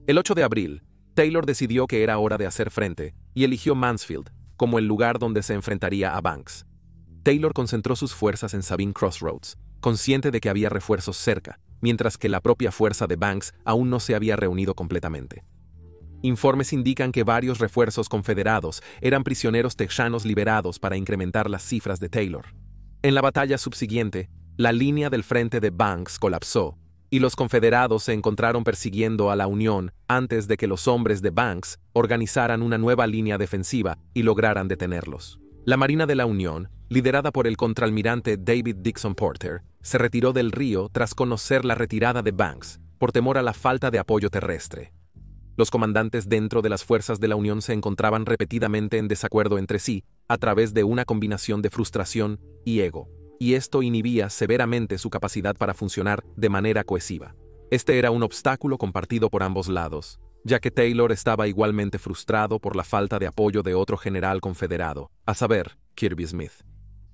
S1: El 8 de abril, Taylor decidió que era hora de hacer frente y eligió Mansfield como el lugar donde se enfrentaría a Banks. Taylor concentró sus fuerzas en Sabine Crossroads, consciente de que había refuerzos cerca, mientras que la propia fuerza de Banks aún no se había reunido completamente. Informes indican que varios refuerzos confederados eran prisioneros texanos liberados para incrementar las cifras de Taylor. En la batalla subsiguiente, la línea del frente de Banks colapsó y los confederados se encontraron persiguiendo a la Unión antes de que los hombres de Banks organizaran una nueva línea defensiva y lograran detenerlos. La Marina de la Unión, liderada por el contralmirante David Dixon Porter, se retiró del río tras conocer la retirada de Banks, por temor a la falta de apoyo terrestre. Los comandantes dentro de las fuerzas de la Unión se encontraban repetidamente en desacuerdo entre sí, a través de una combinación de frustración y ego y esto inhibía severamente su capacidad para funcionar de manera cohesiva. Este era un obstáculo compartido por ambos lados, ya que Taylor estaba igualmente frustrado por la falta de apoyo de otro general confederado, a saber, Kirby Smith.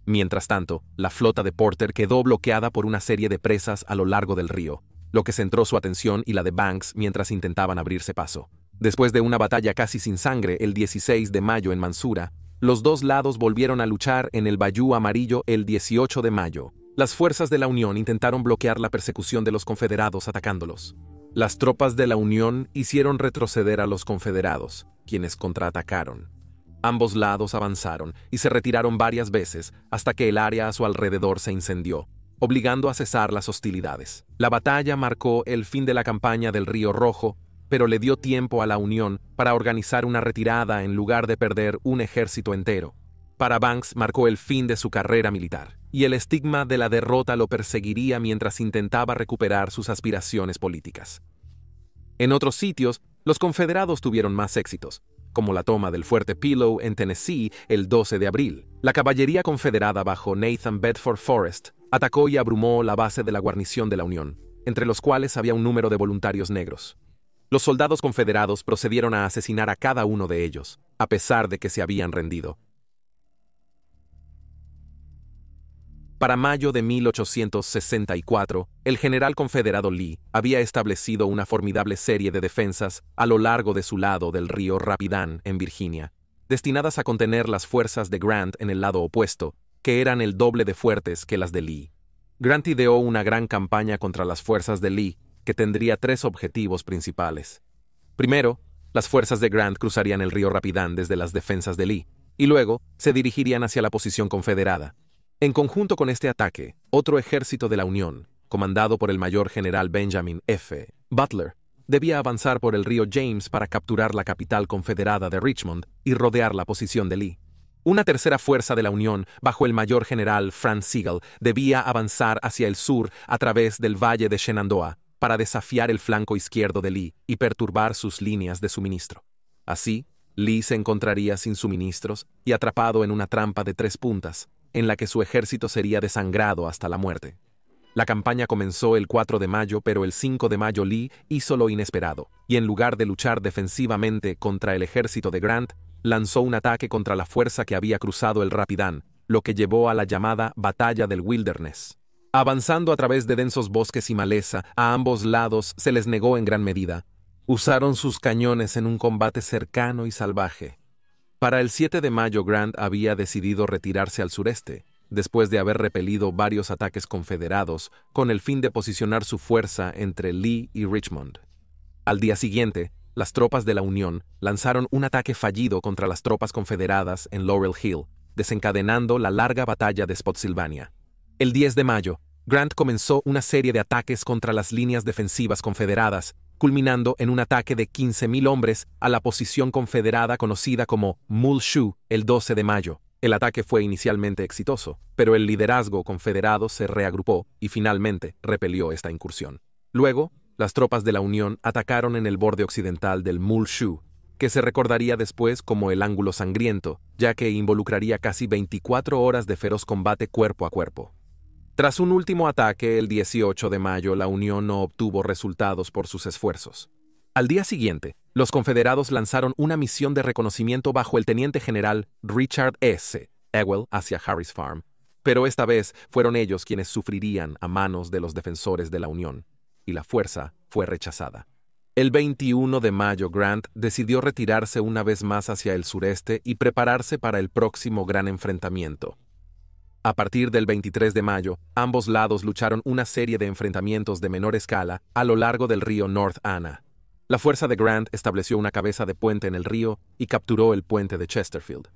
S1: Mientras tanto, la flota de Porter quedó bloqueada por una serie de presas a lo largo del río, lo que centró su atención y la de Banks mientras intentaban abrirse paso. Después de una batalla casi sin sangre el 16 de mayo en Mansura, los dos lados volvieron a luchar en el Bayú Amarillo el 18 de mayo. Las fuerzas de la Unión intentaron bloquear la persecución de los confederados atacándolos. Las tropas de la Unión hicieron retroceder a los confederados, quienes contraatacaron. Ambos lados avanzaron y se retiraron varias veces hasta que el área a su alrededor se incendió, obligando a cesar las hostilidades. La batalla marcó el fin de la campaña del Río Rojo pero le dio tiempo a la Unión para organizar una retirada en lugar de perder un ejército entero. Para Banks marcó el fin de su carrera militar, y el estigma de la derrota lo perseguiría mientras intentaba recuperar sus aspiraciones políticas. En otros sitios, los confederados tuvieron más éxitos, como la toma del fuerte Pillow en Tennessee el 12 de abril. La caballería confederada bajo Nathan Bedford Forrest atacó y abrumó la base de la guarnición de la Unión, entre los cuales había un número de voluntarios negros. Los soldados confederados procedieron a asesinar a cada uno de ellos, a pesar de que se habían rendido. Para mayo de 1864, el general confederado Lee había establecido una formidable serie de defensas a lo largo de su lado del río Rapidan, en Virginia, destinadas a contener las fuerzas de Grant en el lado opuesto, que eran el doble de fuertes que las de Lee. Grant ideó una gran campaña contra las fuerzas de Lee, que tendría tres objetivos principales. Primero, las fuerzas de Grant cruzarían el río Rapidán desde las defensas de Lee, y luego se dirigirían hacia la posición confederada. En conjunto con este ataque, otro ejército de la Unión, comandado por el mayor general Benjamin F. Butler, debía avanzar por el río James para capturar la capital confederada de Richmond y rodear la posición de Lee. Una tercera fuerza de la Unión, bajo el mayor general Franz Sigel, debía avanzar hacia el sur a través del valle de Shenandoah, para desafiar el flanco izquierdo de Lee y perturbar sus líneas de suministro. Así, Lee se encontraría sin suministros y atrapado en una trampa de tres puntas, en la que su ejército sería desangrado hasta la muerte. La campaña comenzó el 4 de mayo, pero el 5 de mayo Lee hizo lo inesperado, y en lugar de luchar defensivamente contra el ejército de Grant, lanzó un ataque contra la fuerza que había cruzado el Rapidán, lo que llevó a la llamada Batalla del Wilderness. Avanzando a través de densos bosques y maleza, a ambos lados se les negó en gran medida. Usaron sus cañones en un combate cercano y salvaje. Para el 7 de mayo Grant había decidido retirarse al sureste, después de haber repelido varios ataques confederados con el fin de posicionar su fuerza entre Lee y Richmond. Al día siguiente, las tropas de la Unión lanzaron un ataque fallido contra las tropas confederadas en Laurel Hill, desencadenando la larga batalla de Spotsylvania. El 10 de mayo, Grant comenzó una serie de ataques contra las líneas defensivas confederadas, culminando en un ataque de 15.000 hombres a la posición confederada conocida como Shu el 12 de mayo. El ataque fue inicialmente exitoso, pero el liderazgo confederado se reagrupó y finalmente repelió esta incursión. Luego, las tropas de la Unión atacaron en el borde occidental del Shoe, que se recordaría después como el ángulo sangriento, ya que involucraría casi 24 horas de feroz combate cuerpo a cuerpo. Tras un último ataque, el 18 de mayo, la Unión no obtuvo resultados por sus esfuerzos. Al día siguiente, los confederados lanzaron una misión de reconocimiento bajo el teniente general Richard S. Ewell hacia Harris Farm, pero esta vez fueron ellos quienes sufrirían a manos de los defensores de la Unión, y la fuerza fue rechazada. El 21 de mayo, Grant decidió retirarse una vez más hacia el sureste y prepararse para el próximo gran enfrentamiento. A partir del 23 de mayo, ambos lados lucharon una serie de enfrentamientos de menor escala a lo largo del río North Anna. La fuerza de Grant estableció una cabeza de puente en el río y capturó el puente de Chesterfield.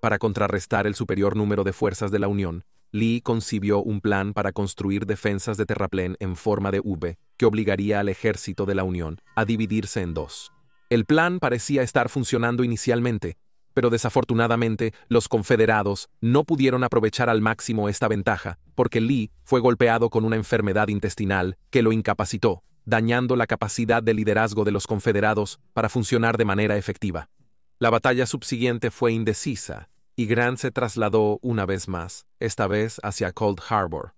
S1: Para contrarrestar el superior número de fuerzas de la Unión, Lee concibió un plan para construir defensas de terraplén en forma de V que obligaría al ejército de la Unión a dividirse en dos. El plan parecía estar funcionando inicialmente, pero desafortunadamente los confederados no pudieron aprovechar al máximo esta ventaja, porque Lee fue golpeado con una enfermedad intestinal que lo incapacitó, dañando la capacidad de liderazgo de los confederados para funcionar de manera efectiva. La batalla subsiguiente fue indecisa, y Grant se trasladó una vez más, esta vez hacia Cold Harbor.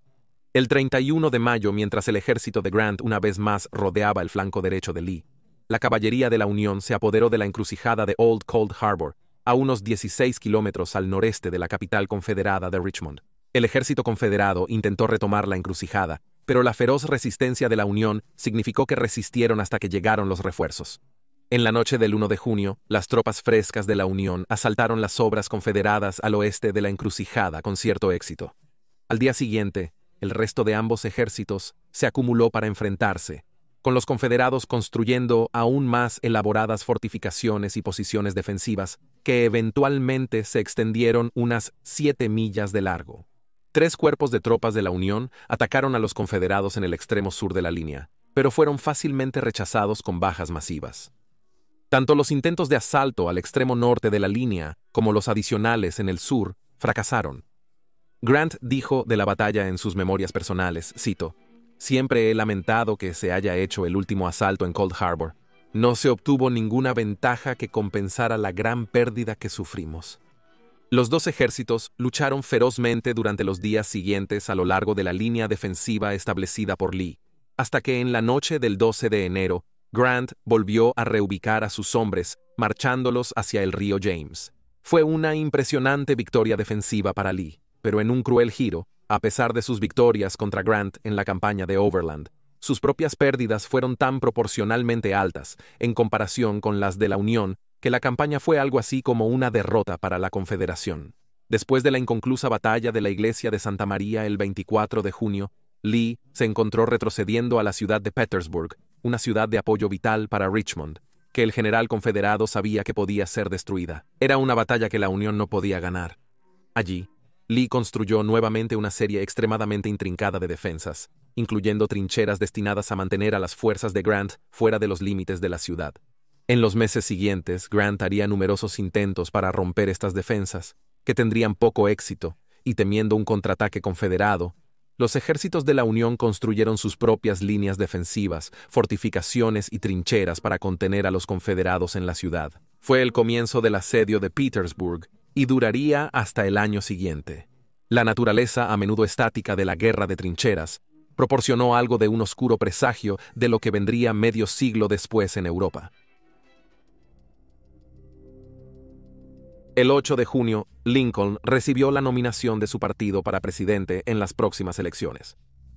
S1: El 31 de mayo, mientras el ejército de Grant una vez más rodeaba el flanco derecho de Lee, la caballería de la Unión se apoderó de la encrucijada de Old Cold Harbor a unos 16 kilómetros al noreste de la capital confederada de Richmond. El ejército confederado intentó retomar la encrucijada, pero la feroz resistencia de la Unión significó que resistieron hasta que llegaron los refuerzos. En la noche del 1 de junio, las tropas frescas de la Unión asaltaron las obras confederadas al oeste de la encrucijada con cierto éxito. Al día siguiente, el resto de ambos ejércitos se acumuló para enfrentarse, con los confederados construyendo aún más elaboradas fortificaciones y posiciones defensivas, que eventualmente se extendieron unas siete millas de largo. Tres cuerpos de tropas de la Unión atacaron a los confederados en el extremo sur de la línea, pero fueron fácilmente rechazados con bajas masivas. Tanto los intentos de asalto al extremo norte de la línea como los adicionales en el sur fracasaron. Grant dijo de la batalla en sus memorias personales, cito, Siempre he lamentado que se haya hecho el último asalto en Cold Harbor. No se obtuvo ninguna ventaja que compensara la gran pérdida que sufrimos. Los dos ejércitos lucharon ferozmente durante los días siguientes a lo largo de la línea defensiva establecida por Lee, hasta que en la noche del 12 de enero, Grant volvió a reubicar a sus hombres, marchándolos hacia el río James. Fue una impresionante victoria defensiva para Lee, pero en un cruel giro, a pesar de sus victorias contra Grant en la campaña de Overland, sus propias pérdidas fueron tan proporcionalmente altas, en comparación con las de la Unión, que la campaña fue algo así como una derrota para la Confederación. Después de la inconclusa batalla de la iglesia de Santa María el 24 de junio, Lee se encontró retrocediendo a la ciudad de Petersburg, una ciudad de apoyo vital para Richmond, que el general confederado sabía que podía ser destruida. Era una batalla que la Unión no podía ganar. Allí, Lee construyó nuevamente una serie extremadamente intrincada de defensas, incluyendo trincheras destinadas a mantener a las fuerzas de Grant fuera de los límites de la ciudad. En los meses siguientes, Grant haría numerosos intentos para romper estas defensas, que tendrían poco éxito, y temiendo un contraataque confederado, los ejércitos de la Unión construyeron sus propias líneas defensivas, fortificaciones y trincheras para contener a los confederados en la ciudad. Fue el comienzo del asedio de Petersburg, y duraría hasta el año siguiente. La naturaleza a menudo estática de la guerra de trincheras proporcionó algo de un oscuro presagio de lo que vendría medio siglo después en Europa. El 8 de junio, Lincoln recibió la nominación de su partido para presidente en las próximas elecciones.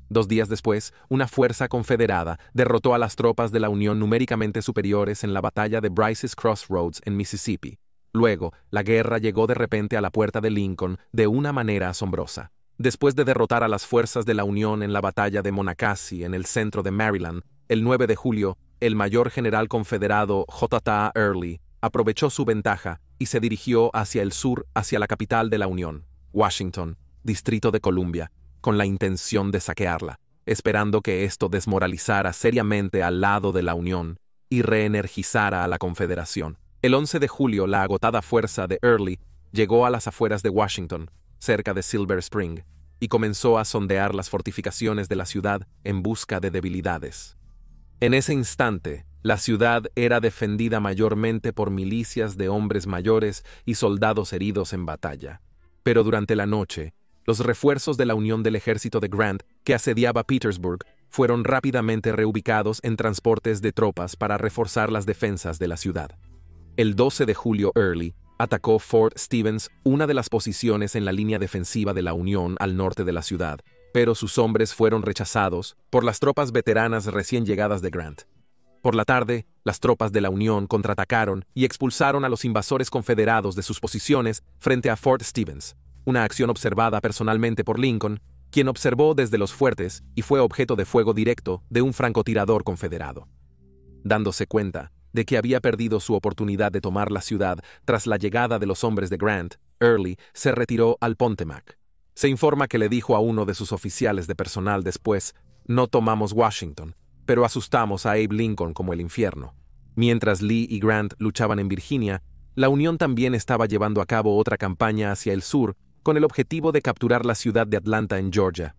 S1: Dos días después, una fuerza confederada derrotó a las tropas de la Unión numéricamente superiores en la batalla de Bryce's Crossroads en Mississippi, Luego, la guerra llegó de repente a la puerta de Lincoln de una manera asombrosa. Después de derrotar a las fuerzas de la Unión en la batalla de Monocacy en el centro de Maryland, el 9 de julio, el mayor general confederado T. Early aprovechó su ventaja y se dirigió hacia el sur, hacia la capital de la Unión, Washington, Distrito de Columbia, con la intención de saquearla, esperando que esto desmoralizara seriamente al lado de la Unión y reenergizara a la Confederación. El 11 de julio, la agotada fuerza de Early llegó a las afueras de Washington, cerca de Silver Spring, y comenzó a sondear las fortificaciones de la ciudad en busca de debilidades. En ese instante, la ciudad era defendida mayormente por milicias de hombres mayores y soldados heridos en batalla. Pero durante la noche, los refuerzos de la Unión del Ejército de Grant, que asediaba Petersburg, fueron rápidamente reubicados en transportes de tropas para reforzar las defensas de la ciudad. El 12 de julio Early atacó Fort Stevens, una de las posiciones en la línea defensiva de la Unión al norte de la ciudad, pero sus hombres fueron rechazados por las tropas veteranas recién llegadas de Grant. Por la tarde, las tropas de la Unión contraatacaron y expulsaron a los invasores confederados de sus posiciones frente a Fort Stevens, una acción observada personalmente por Lincoln, quien observó desde los fuertes y fue objeto de fuego directo de un francotirador confederado. Dándose cuenta de que había perdido su oportunidad de tomar la ciudad tras la llegada de los hombres de Grant, Early se retiró al Pontemac. Se informa que le dijo a uno de sus oficiales de personal después, no tomamos Washington, pero asustamos a Abe Lincoln como el infierno. Mientras Lee y Grant luchaban en Virginia, la Unión también estaba llevando a cabo otra campaña hacia el sur con el objetivo de capturar la ciudad de Atlanta en Georgia.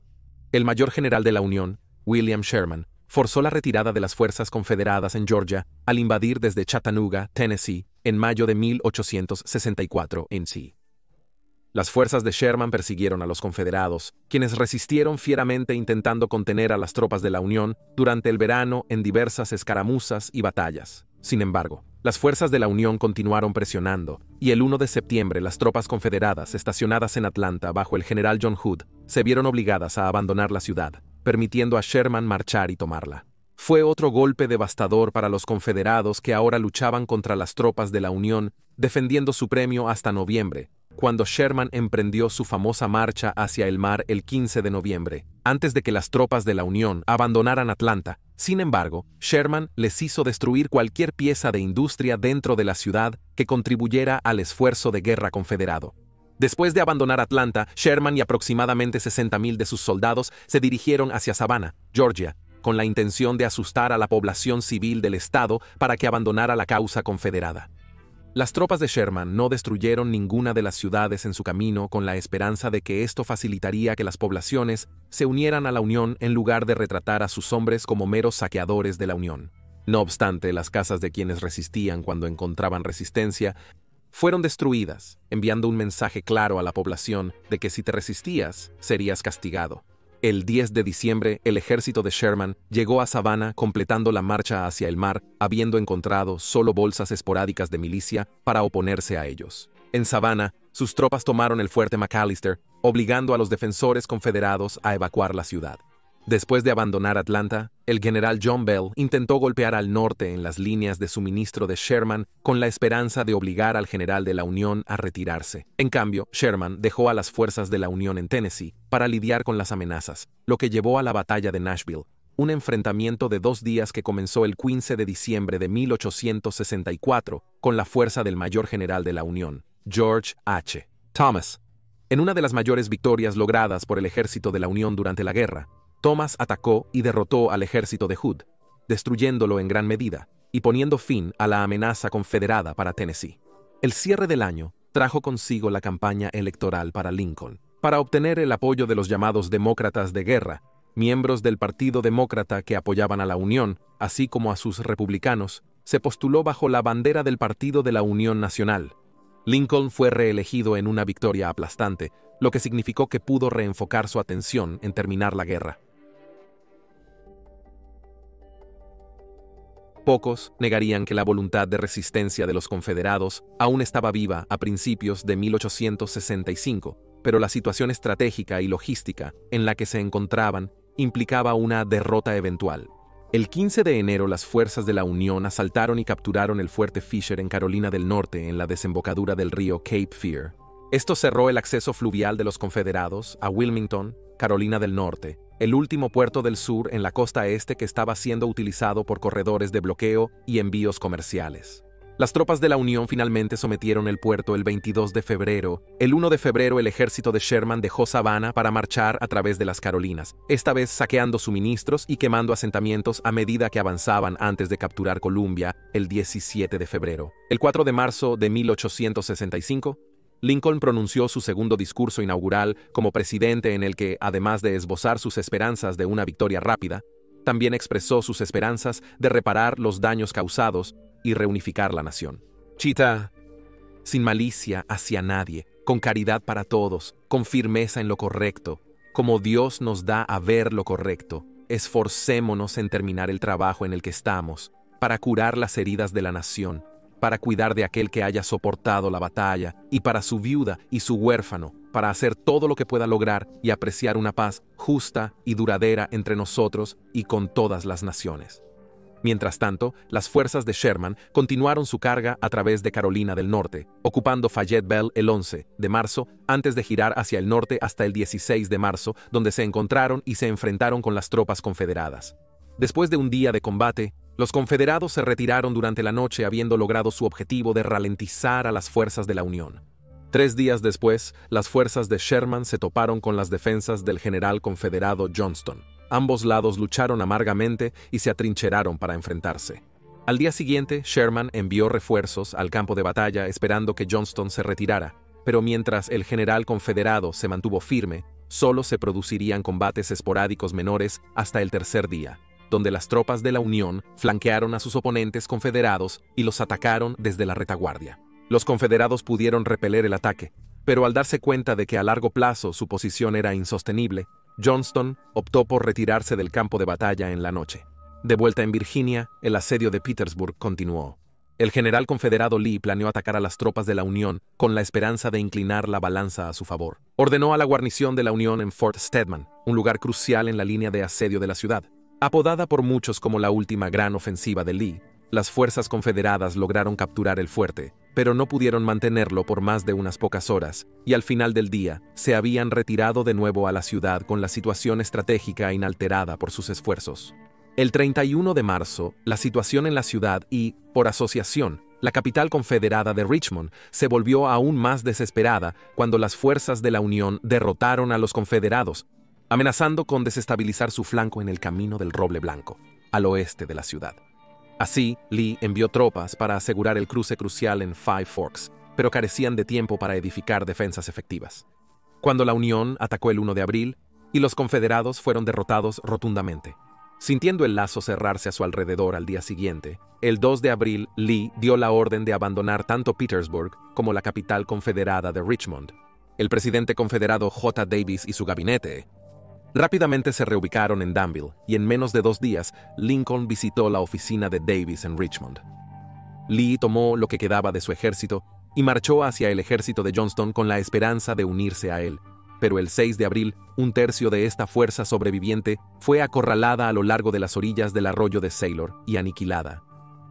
S1: El mayor general de la Unión, William Sherman, forzó la retirada de las fuerzas confederadas en Georgia al invadir desde Chattanooga, Tennessee, en mayo de 1864 en sí. Las fuerzas de Sherman persiguieron a los confederados, quienes resistieron fieramente intentando contener a las tropas de la Unión durante el verano en diversas escaramuzas y batallas. Sin embargo, las fuerzas de la Unión continuaron presionando, y el 1 de septiembre las tropas confederadas estacionadas en Atlanta bajo el general John Hood se vieron obligadas a abandonar la ciudad, permitiendo a Sherman marchar y tomarla. Fue otro golpe devastador para los confederados que ahora luchaban contra las tropas de la Unión, defendiendo su premio hasta noviembre, cuando Sherman emprendió su famosa marcha hacia el mar el 15 de noviembre, antes de que las tropas de la Unión abandonaran Atlanta. Sin embargo, Sherman les hizo destruir cualquier pieza de industria dentro de la ciudad que contribuyera al esfuerzo de guerra confederado. Después de abandonar Atlanta, Sherman y aproximadamente 60.000 de sus soldados se dirigieron hacia Savannah, Georgia, con la intención de asustar a la población civil del estado para que abandonara la causa confederada. Las tropas de Sherman no destruyeron ninguna de las ciudades en su camino con la esperanza de que esto facilitaría que las poblaciones se unieran a la Unión en lugar de retratar a sus hombres como meros saqueadores de la Unión. No obstante, las casas de quienes resistían cuando encontraban resistencia fueron destruidas, enviando un mensaje claro a la población de que si te resistías, serías castigado. El 10 de diciembre, el ejército de Sherman llegó a Savannah completando la marcha hacia el mar, habiendo encontrado solo bolsas esporádicas de milicia para oponerse a ellos. En Savannah, sus tropas tomaron el fuerte McAllister, obligando a los defensores confederados a evacuar la ciudad. Después de abandonar Atlanta, el general John Bell intentó golpear al norte en las líneas de suministro de Sherman con la esperanza de obligar al general de la Unión a retirarse. En cambio, Sherman dejó a las fuerzas de la Unión en Tennessee para lidiar con las amenazas, lo que llevó a la batalla de Nashville, un enfrentamiento de dos días que comenzó el 15 de diciembre de 1864 con la fuerza del mayor general de la Unión, George H. Thomas. En una de las mayores victorias logradas por el ejército de la Unión durante la guerra, Thomas atacó y derrotó al ejército de Hood, destruyéndolo en gran medida y poniendo fin a la amenaza confederada para Tennessee. El cierre del año trajo consigo la campaña electoral para Lincoln, para obtener el apoyo de los llamados demócratas de guerra, miembros del Partido Demócrata que apoyaban a la Unión, así como a sus republicanos, se postuló bajo la bandera del Partido de la Unión Nacional. Lincoln fue reelegido en una victoria aplastante, lo que significó que pudo reenfocar su atención en terminar la guerra. Pocos negarían que la voluntad de resistencia de los confederados aún estaba viva a principios de 1865, pero la situación estratégica y logística en la que se encontraban implicaba una derrota eventual. El 15 de enero las fuerzas de la Unión asaltaron y capturaron el fuerte Fisher en Carolina del Norte en la desembocadura del río Cape Fear. Esto cerró el acceso fluvial de los confederados a Wilmington Carolina del Norte, el último puerto del sur en la costa este que estaba siendo utilizado por corredores de bloqueo y envíos comerciales. Las tropas de la Unión finalmente sometieron el puerto el 22 de febrero. El 1 de febrero el ejército de Sherman dejó Savannah para marchar a través de las Carolinas, esta vez saqueando suministros y quemando asentamientos a medida que avanzaban antes de capturar Columbia el 17 de febrero. El 4 de marzo de 1865, Lincoln pronunció su segundo discurso inaugural como presidente en el que, además de esbozar sus esperanzas de una victoria rápida, también expresó sus esperanzas de reparar los daños causados y reunificar la nación. Chita, sin malicia hacia nadie, con caridad para todos, con firmeza en lo correcto, como Dios nos da a ver lo correcto, esforcémonos en terminar el trabajo en el que estamos, para curar las heridas de la nación, para cuidar de aquel que haya soportado la batalla, y para su viuda y su huérfano, para hacer todo lo que pueda lograr y apreciar una paz justa y duradera entre nosotros y con todas las naciones. Mientras tanto, las fuerzas de Sherman continuaron su carga a través de Carolina del Norte, ocupando Fayetteville el 11 de marzo, antes de girar hacia el norte hasta el 16 de marzo, donde se encontraron y se enfrentaron con las tropas confederadas. Después de un día de combate, los confederados se retiraron durante la noche habiendo logrado su objetivo de ralentizar a las fuerzas de la Unión. Tres días después, las fuerzas de Sherman se toparon con las defensas del general confederado Johnston. Ambos lados lucharon amargamente y se atrincheraron para enfrentarse. Al día siguiente, Sherman envió refuerzos al campo de batalla esperando que Johnston se retirara, pero mientras el general confederado se mantuvo firme, solo se producirían combates esporádicos menores hasta el tercer día donde las tropas de la Unión flanquearon a sus oponentes confederados y los atacaron desde la retaguardia. Los confederados pudieron repeler el ataque, pero al darse cuenta de que a largo plazo su posición era insostenible, Johnston optó por retirarse del campo de batalla en la noche. De vuelta en Virginia, el asedio de Petersburg continuó. El general confederado Lee planeó atacar a las tropas de la Unión con la esperanza de inclinar la balanza a su favor. Ordenó a la guarnición de la Unión en Fort Stedman, un lugar crucial en la línea de asedio de la ciudad, Apodada por muchos como la última gran ofensiva de Lee, las fuerzas confederadas lograron capturar el fuerte, pero no pudieron mantenerlo por más de unas pocas horas, y al final del día, se habían retirado de nuevo a la ciudad con la situación estratégica inalterada por sus esfuerzos. El 31 de marzo, la situación en la ciudad y, por asociación, la capital confederada de Richmond se volvió aún más desesperada cuando las fuerzas de la Unión derrotaron a los confederados, amenazando con desestabilizar su flanco en el camino del Roble Blanco, al oeste de la ciudad. Así, Lee envió tropas para asegurar el cruce crucial en Five Forks, pero carecían de tiempo para edificar defensas efectivas. Cuando la Unión atacó el 1 de abril, y los confederados fueron derrotados rotundamente. Sintiendo el lazo cerrarse a su alrededor al día siguiente, el 2 de abril Lee dio la orden de abandonar tanto Petersburg como la capital confederada de Richmond. El presidente confederado J. Davis y su gabinete Rápidamente se reubicaron en Danville y en menos de dos días, Lincoln visitó la oficina de Davis en Richmond. Lee tomó lo que quedaba de su ejército y marchó hacia el ejército de Johnston con la esperanza de unirse a él. Pero el 6 de abril, un tercio de esta fuerza sobreviviente fue acorralada a lo largo de las orillas del arroyo de Sailor y aniquilada.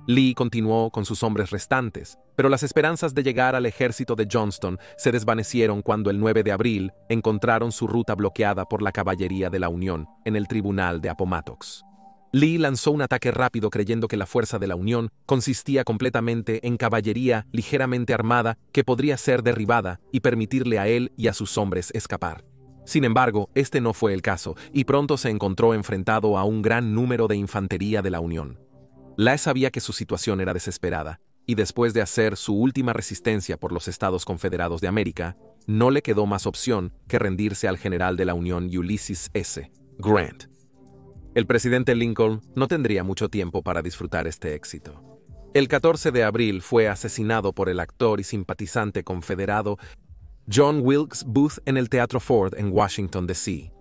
S1: Lee continuó con sus hombres restantes, pero las esperanzas de llegar al ejército de Johnston se desvanecieron cuando el 9 de abril encontraron su ruta bloqueada por la caballería de la Unión en el tribunal de Apomattox. Lee lanzó un ataque rápido creyendo que la fuerza de la Unión consistía completamente en caballería ligeramente armada que podría ser derribada y permitirle a él y a sus hombres escapar. Sin embargo, este no fue el caso, y pronto se encontró enfrentado a un gran número de infantería de la Unión. Lae sabía que su situación era desesperada, y después de hacer su última resistencia por los Estados Confederados de América, no le quedó más opción que rendirse al general de la Unión Ulysses S. Grant. El presidente Lincoln no tendría mucho tiempo para disfrutar este éxito. El 14 de abril fue asesinado por el actor y simpatizante confederado John Wilkes Booth en el Teatro Ford en Washington, D.C.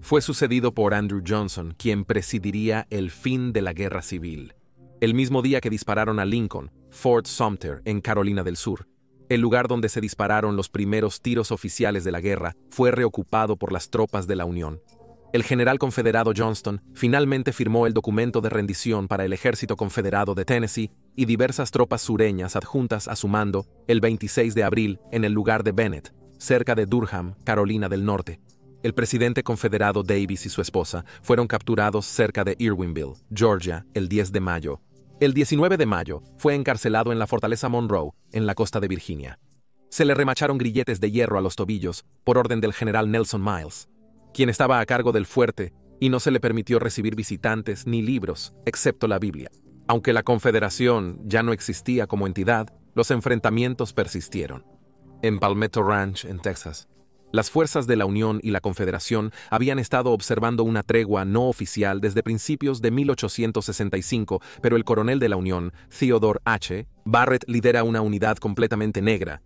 S1: Fue sucedido por Andrew Johnson, quien presidiría el fin de la guerra civil el mismo día que dispararon a Lincoln, Fort Sumter, en Carolina del Sur. El lugar donde se dispararon los primeros tiros oficiales de la guerra fue reocupado por las tropas de la Unión. El general confederado Johnston finalmente firmó el documento de rendición para el ejército confederado de Tennessee y diversas tropas sureñas adjuntas a su mando el 26 de abril en el lugar de Bennett, cerca de Durham, Carolina del Norte. El presidente confederado Davis y su esposa fueron capturados cerca de Irwinville, Georgia, el 10 de mayo, el 19 de mayo fue encarcelado en la fortaleza Monroe, en la costa de Virginia. Se le remacharon grilletes de hierro a los tobillos por orden del general Nelson Miles, quien estaba a cargo del fuerte y no se le permitió recibir visitantes ni libros, excepto la Biblia. Aunque la Confederación ya no existía como entidad, los enfrentamientos persistieron. En Palmetto Ranch, en Texas, las fuerzas de la Unión y la Confederación habían estado observando una tregua no oficial desde principios de 1865, pero el coronel de la Unión, Theodore H. Barrett, lidera una unidad completamente negra.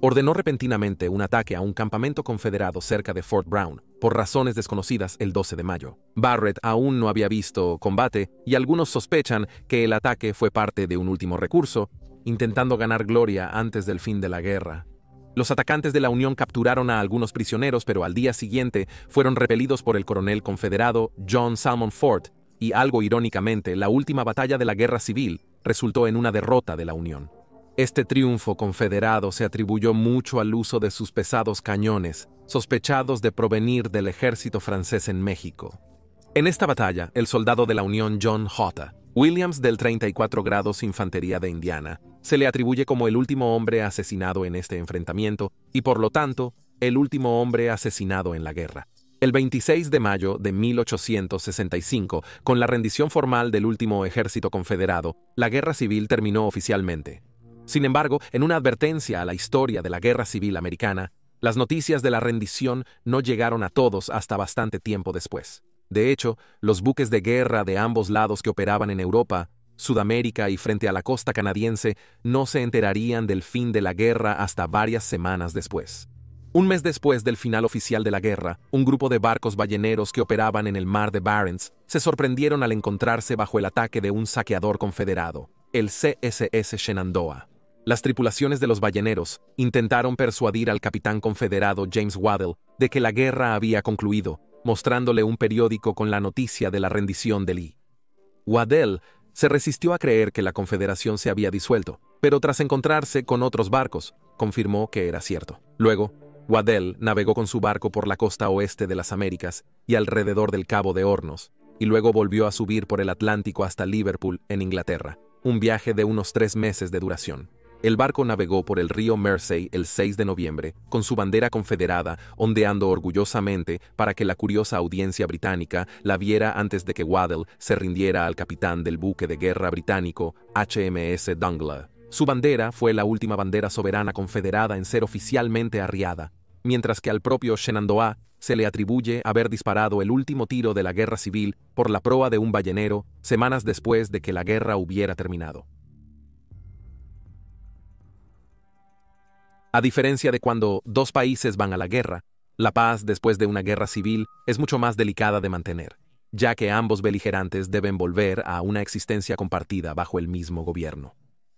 S1: Ordenó repentinamente un ataque a un campamento confederado cerca de Fort Brown, por razones desconocidas el 12 de mayo. Barrett aún no había visto combate y algunos sospechan que el ataque fue parte de un último recurso, intentando ganar gloria antes del fin de la guerra. Los atacantes de la Unión capturaron a algunos prisioneros, pero al día siguiente fueron repelidos por el coronel confederado John Salmon Ford, y algo irónicamente, la última batalla de la Guerra Civil resultó en una derrota de la Unión. Este triunfo confederado se atribuyó mucho al uso de sus pesados cañones, sospechados de provenir del ejército francés en México. En esta batalla, el soldado de la Unión John J. Williams del 34 grados Infantería de Indiana se le atribuye como el último hombre asesinado en este enfrentamiento y por lo tanto, el último hombre asesinado en la guerra. El 26 de mayo de 1865, con la rendición formal del último ejército confederado, la guerra civil terminó oficialmente. Sin embargo, en una advertencia a la historia de la guerra civil americana, las noticias de la rendición no llegaron a todos hasta bastante tiempo después. De hecho, los buques de guerra de ambos lados que operaban en Europa Sudamérica y frente a la costa canadiense no se enterarían del fin de la guerra hasta varias semanas después. Un mes después del final oficial de la guerra, un grupo de barcos balleneros que operaban en el mar de Barents se sorprendieron al encontrarse bajo el ataque de un saqueador confederado, el CSS Shenandoah. Las tripulaciones de los balleneros intentaron persuadir al capitán confederado James Waddell de que la guerra había concluido, mostrándole un periódico con la noticia de la rendición de Lee. Waddell se resistió a creer que la Confederación se había disuelto, pero tras encontrarse con otros barcos, confirmó que era cierto. Luego, Waddell navegó con su barco por la costa oeste de las Américas y alrededor del Cabo de Hornos, y luego volvió a subir por el Atlántico hasta Liverpool, en Inglaterra, un viaje de unos tres meses de duración. El barco navegó por el río Mersey el 6 de noviembre, con su bandera confederada ondeando orgullosamente para que la curiosa audiencia británica la viera antes de que Waddell se rindiera al capitán del buque de guerra británico HMS Dungla. Su bandera fue la última bandera soberana confederada en ser oficialmente arriada, mientras que al propio Shenandoah se le atribuye haber disparado el último tiro de la guerra civil por la proa de un ballenero semanas después de que la guerra hubiera terminado. A diferencia de cuando dos países van a la guerra, la paz después de una guerra civil es mucho más delicada de mantener, ya que ambos beligerantes deben volver a una existencia compartida bajo el mismo gobierno.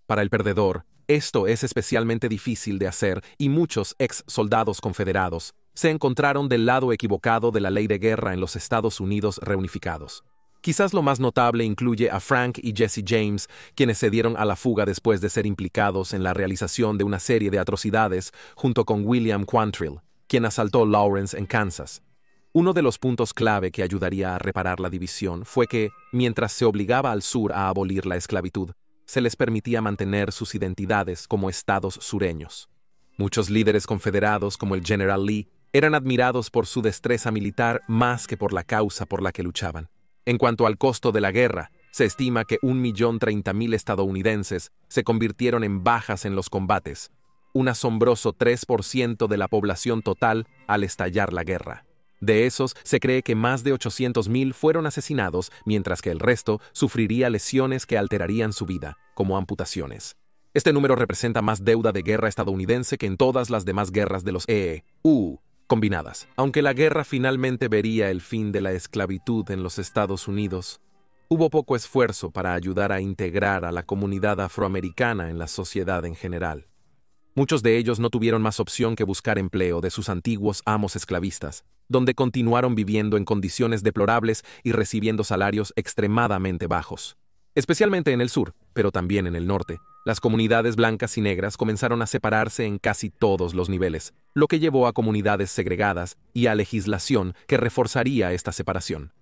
S1: Para el perdedor, esto es especialmente difícil de hacer y muchos ex soldados confederados se encontraron del lado equivocado de la ley de guerra en los Estados Unidos reunificados. Quizás lo más notable incluye a Frank y Jesse James, quienes se dieron a la fuga después de ser implicados en la realización de una serie de atrocidades junto con William Quantrill, quien asaltó Lawrence en Kansas. Uno de los puntos clave que ayudaría a reparar la división fue que, mientras se obligaba al sur a abolir la esclavitud, se les permitía mantener sus identidades como estados sureños. Muchos líderes confederados, como el General Lee, eran admirados por su destreza militar más que por la causa por la que luchaban. En cuanto al costo de la guerra, se estima que 1.030.000 estadounidenses se convirtieron en bajas en los combates, un asombroso 3% de la población total al estallar la guerra. De esos, se cree que más de 800.000 fueron asesinados, mientras que el resto sufriría lesiones que alterarían su vida, como amputaciones. Este número representa más deuda de guerra estadounidense que en todas las demás guerras de los EE, e combinadas. Aunque la guerra finalmente vería el fin de la esclavitud en los Estados Unidos, hubo poco esfuerzo para ayudar a integrar a la comunidad afroamericana en la sociedad en general. Muchos de ellos no tuvieron más opción que buscar empleo de sus antiguos amos esclavistas, donde continuaron viviendo en condiciones deplorables y recibiendo salarios extremadamente bajos. Especialmente en el sur, pero también en el norte, las comunidades blancas y negras comenzaron a separarse en casi todos los niveles, lo que llevó a comunidades segregadas y a legislación que reforzaría esta separación.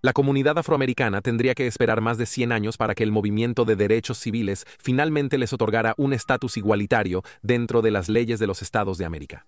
S1: La comunidad afroamericana tendría que esperar más de 100 años para que el movimiento de derechos civiles finalmente les otorgara un estatus igualitario dentro de las leyes de los estados de América.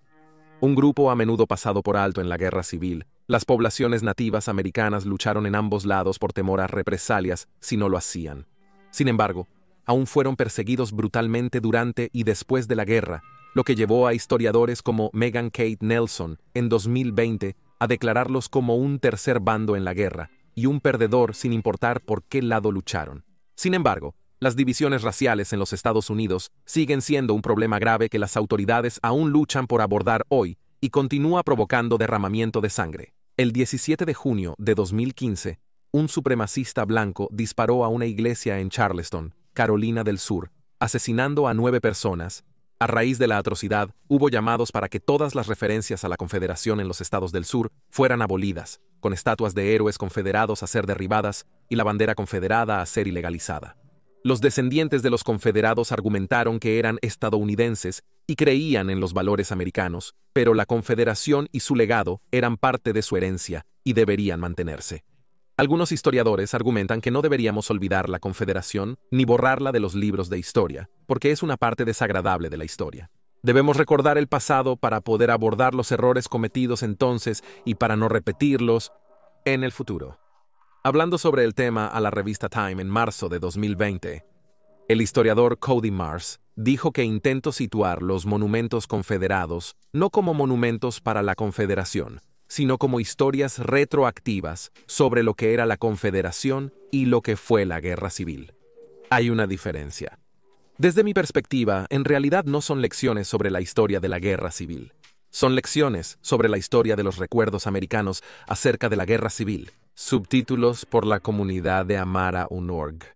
S1: Un grupo a menudo pasado por alto en la guerra civil, las poblaciones nativas americanas lucharon en ambos lados por temor a represalias si no lo hacían. Sin embargo, aún fueron perseguidos brutalmente durante y después de la guerra, lo que llevó a historiadores como Megan Kate Nelson, en 2020, a declararlos como un tercer bando en la guerra, y un perdedor sin importar por qué lado lucharon. Sin embargo, las divisiones raciales en los Estados Unidos siguen siendo un problema grave que las autoridades aún luchan por abordar hoy y continúa provocando derramamiento de sangre. El 17 de junio de 2015, un supremacista blanco disparó a una iglesia en Charleston, Carolina del Sur, asesinando a nueve personas. A raíz de la atrocidad, hubo llamados para que todas las referencias a la Confederación en los estados del sur fueran abolidas, con estatuas de héroes confederados a ser derribadas y la bandera confederada a ser ilegalizada. Los descendientes de los confederados argumentaron que eran estadounidenses y creían en los valores americanos, pero la Confederación y su legado eran parte de su herencia y deberían mantenerse. Algunos historiadores argumentan que no deberíamos olvidar la Confederación ni borrarla de los libros de historia, porque es una parte desagradable de la historia. Debemos recordar el pasado para poder abordar los errores cometidos entonces y para no repetirlos en el futuro. Hablando sobre el tema a la revista Time en marzo de 2020, el historiador Cody Mars dijo que intento situar los monumentos confederados no como monumentos para la Confederación, sino como historias retroactivas sobre lo que era la Confederación y lo que fue la Guerra Civil. Hay una diferencia. Desde mi perspectiva, en realidad no son lecciones sobre la historia de la Guerra Civil. Son lecciones sobre la historia de los recuerdos americanos acerca de la Guerra Civil. Subtítulos por la comunidad de Amara Unorg.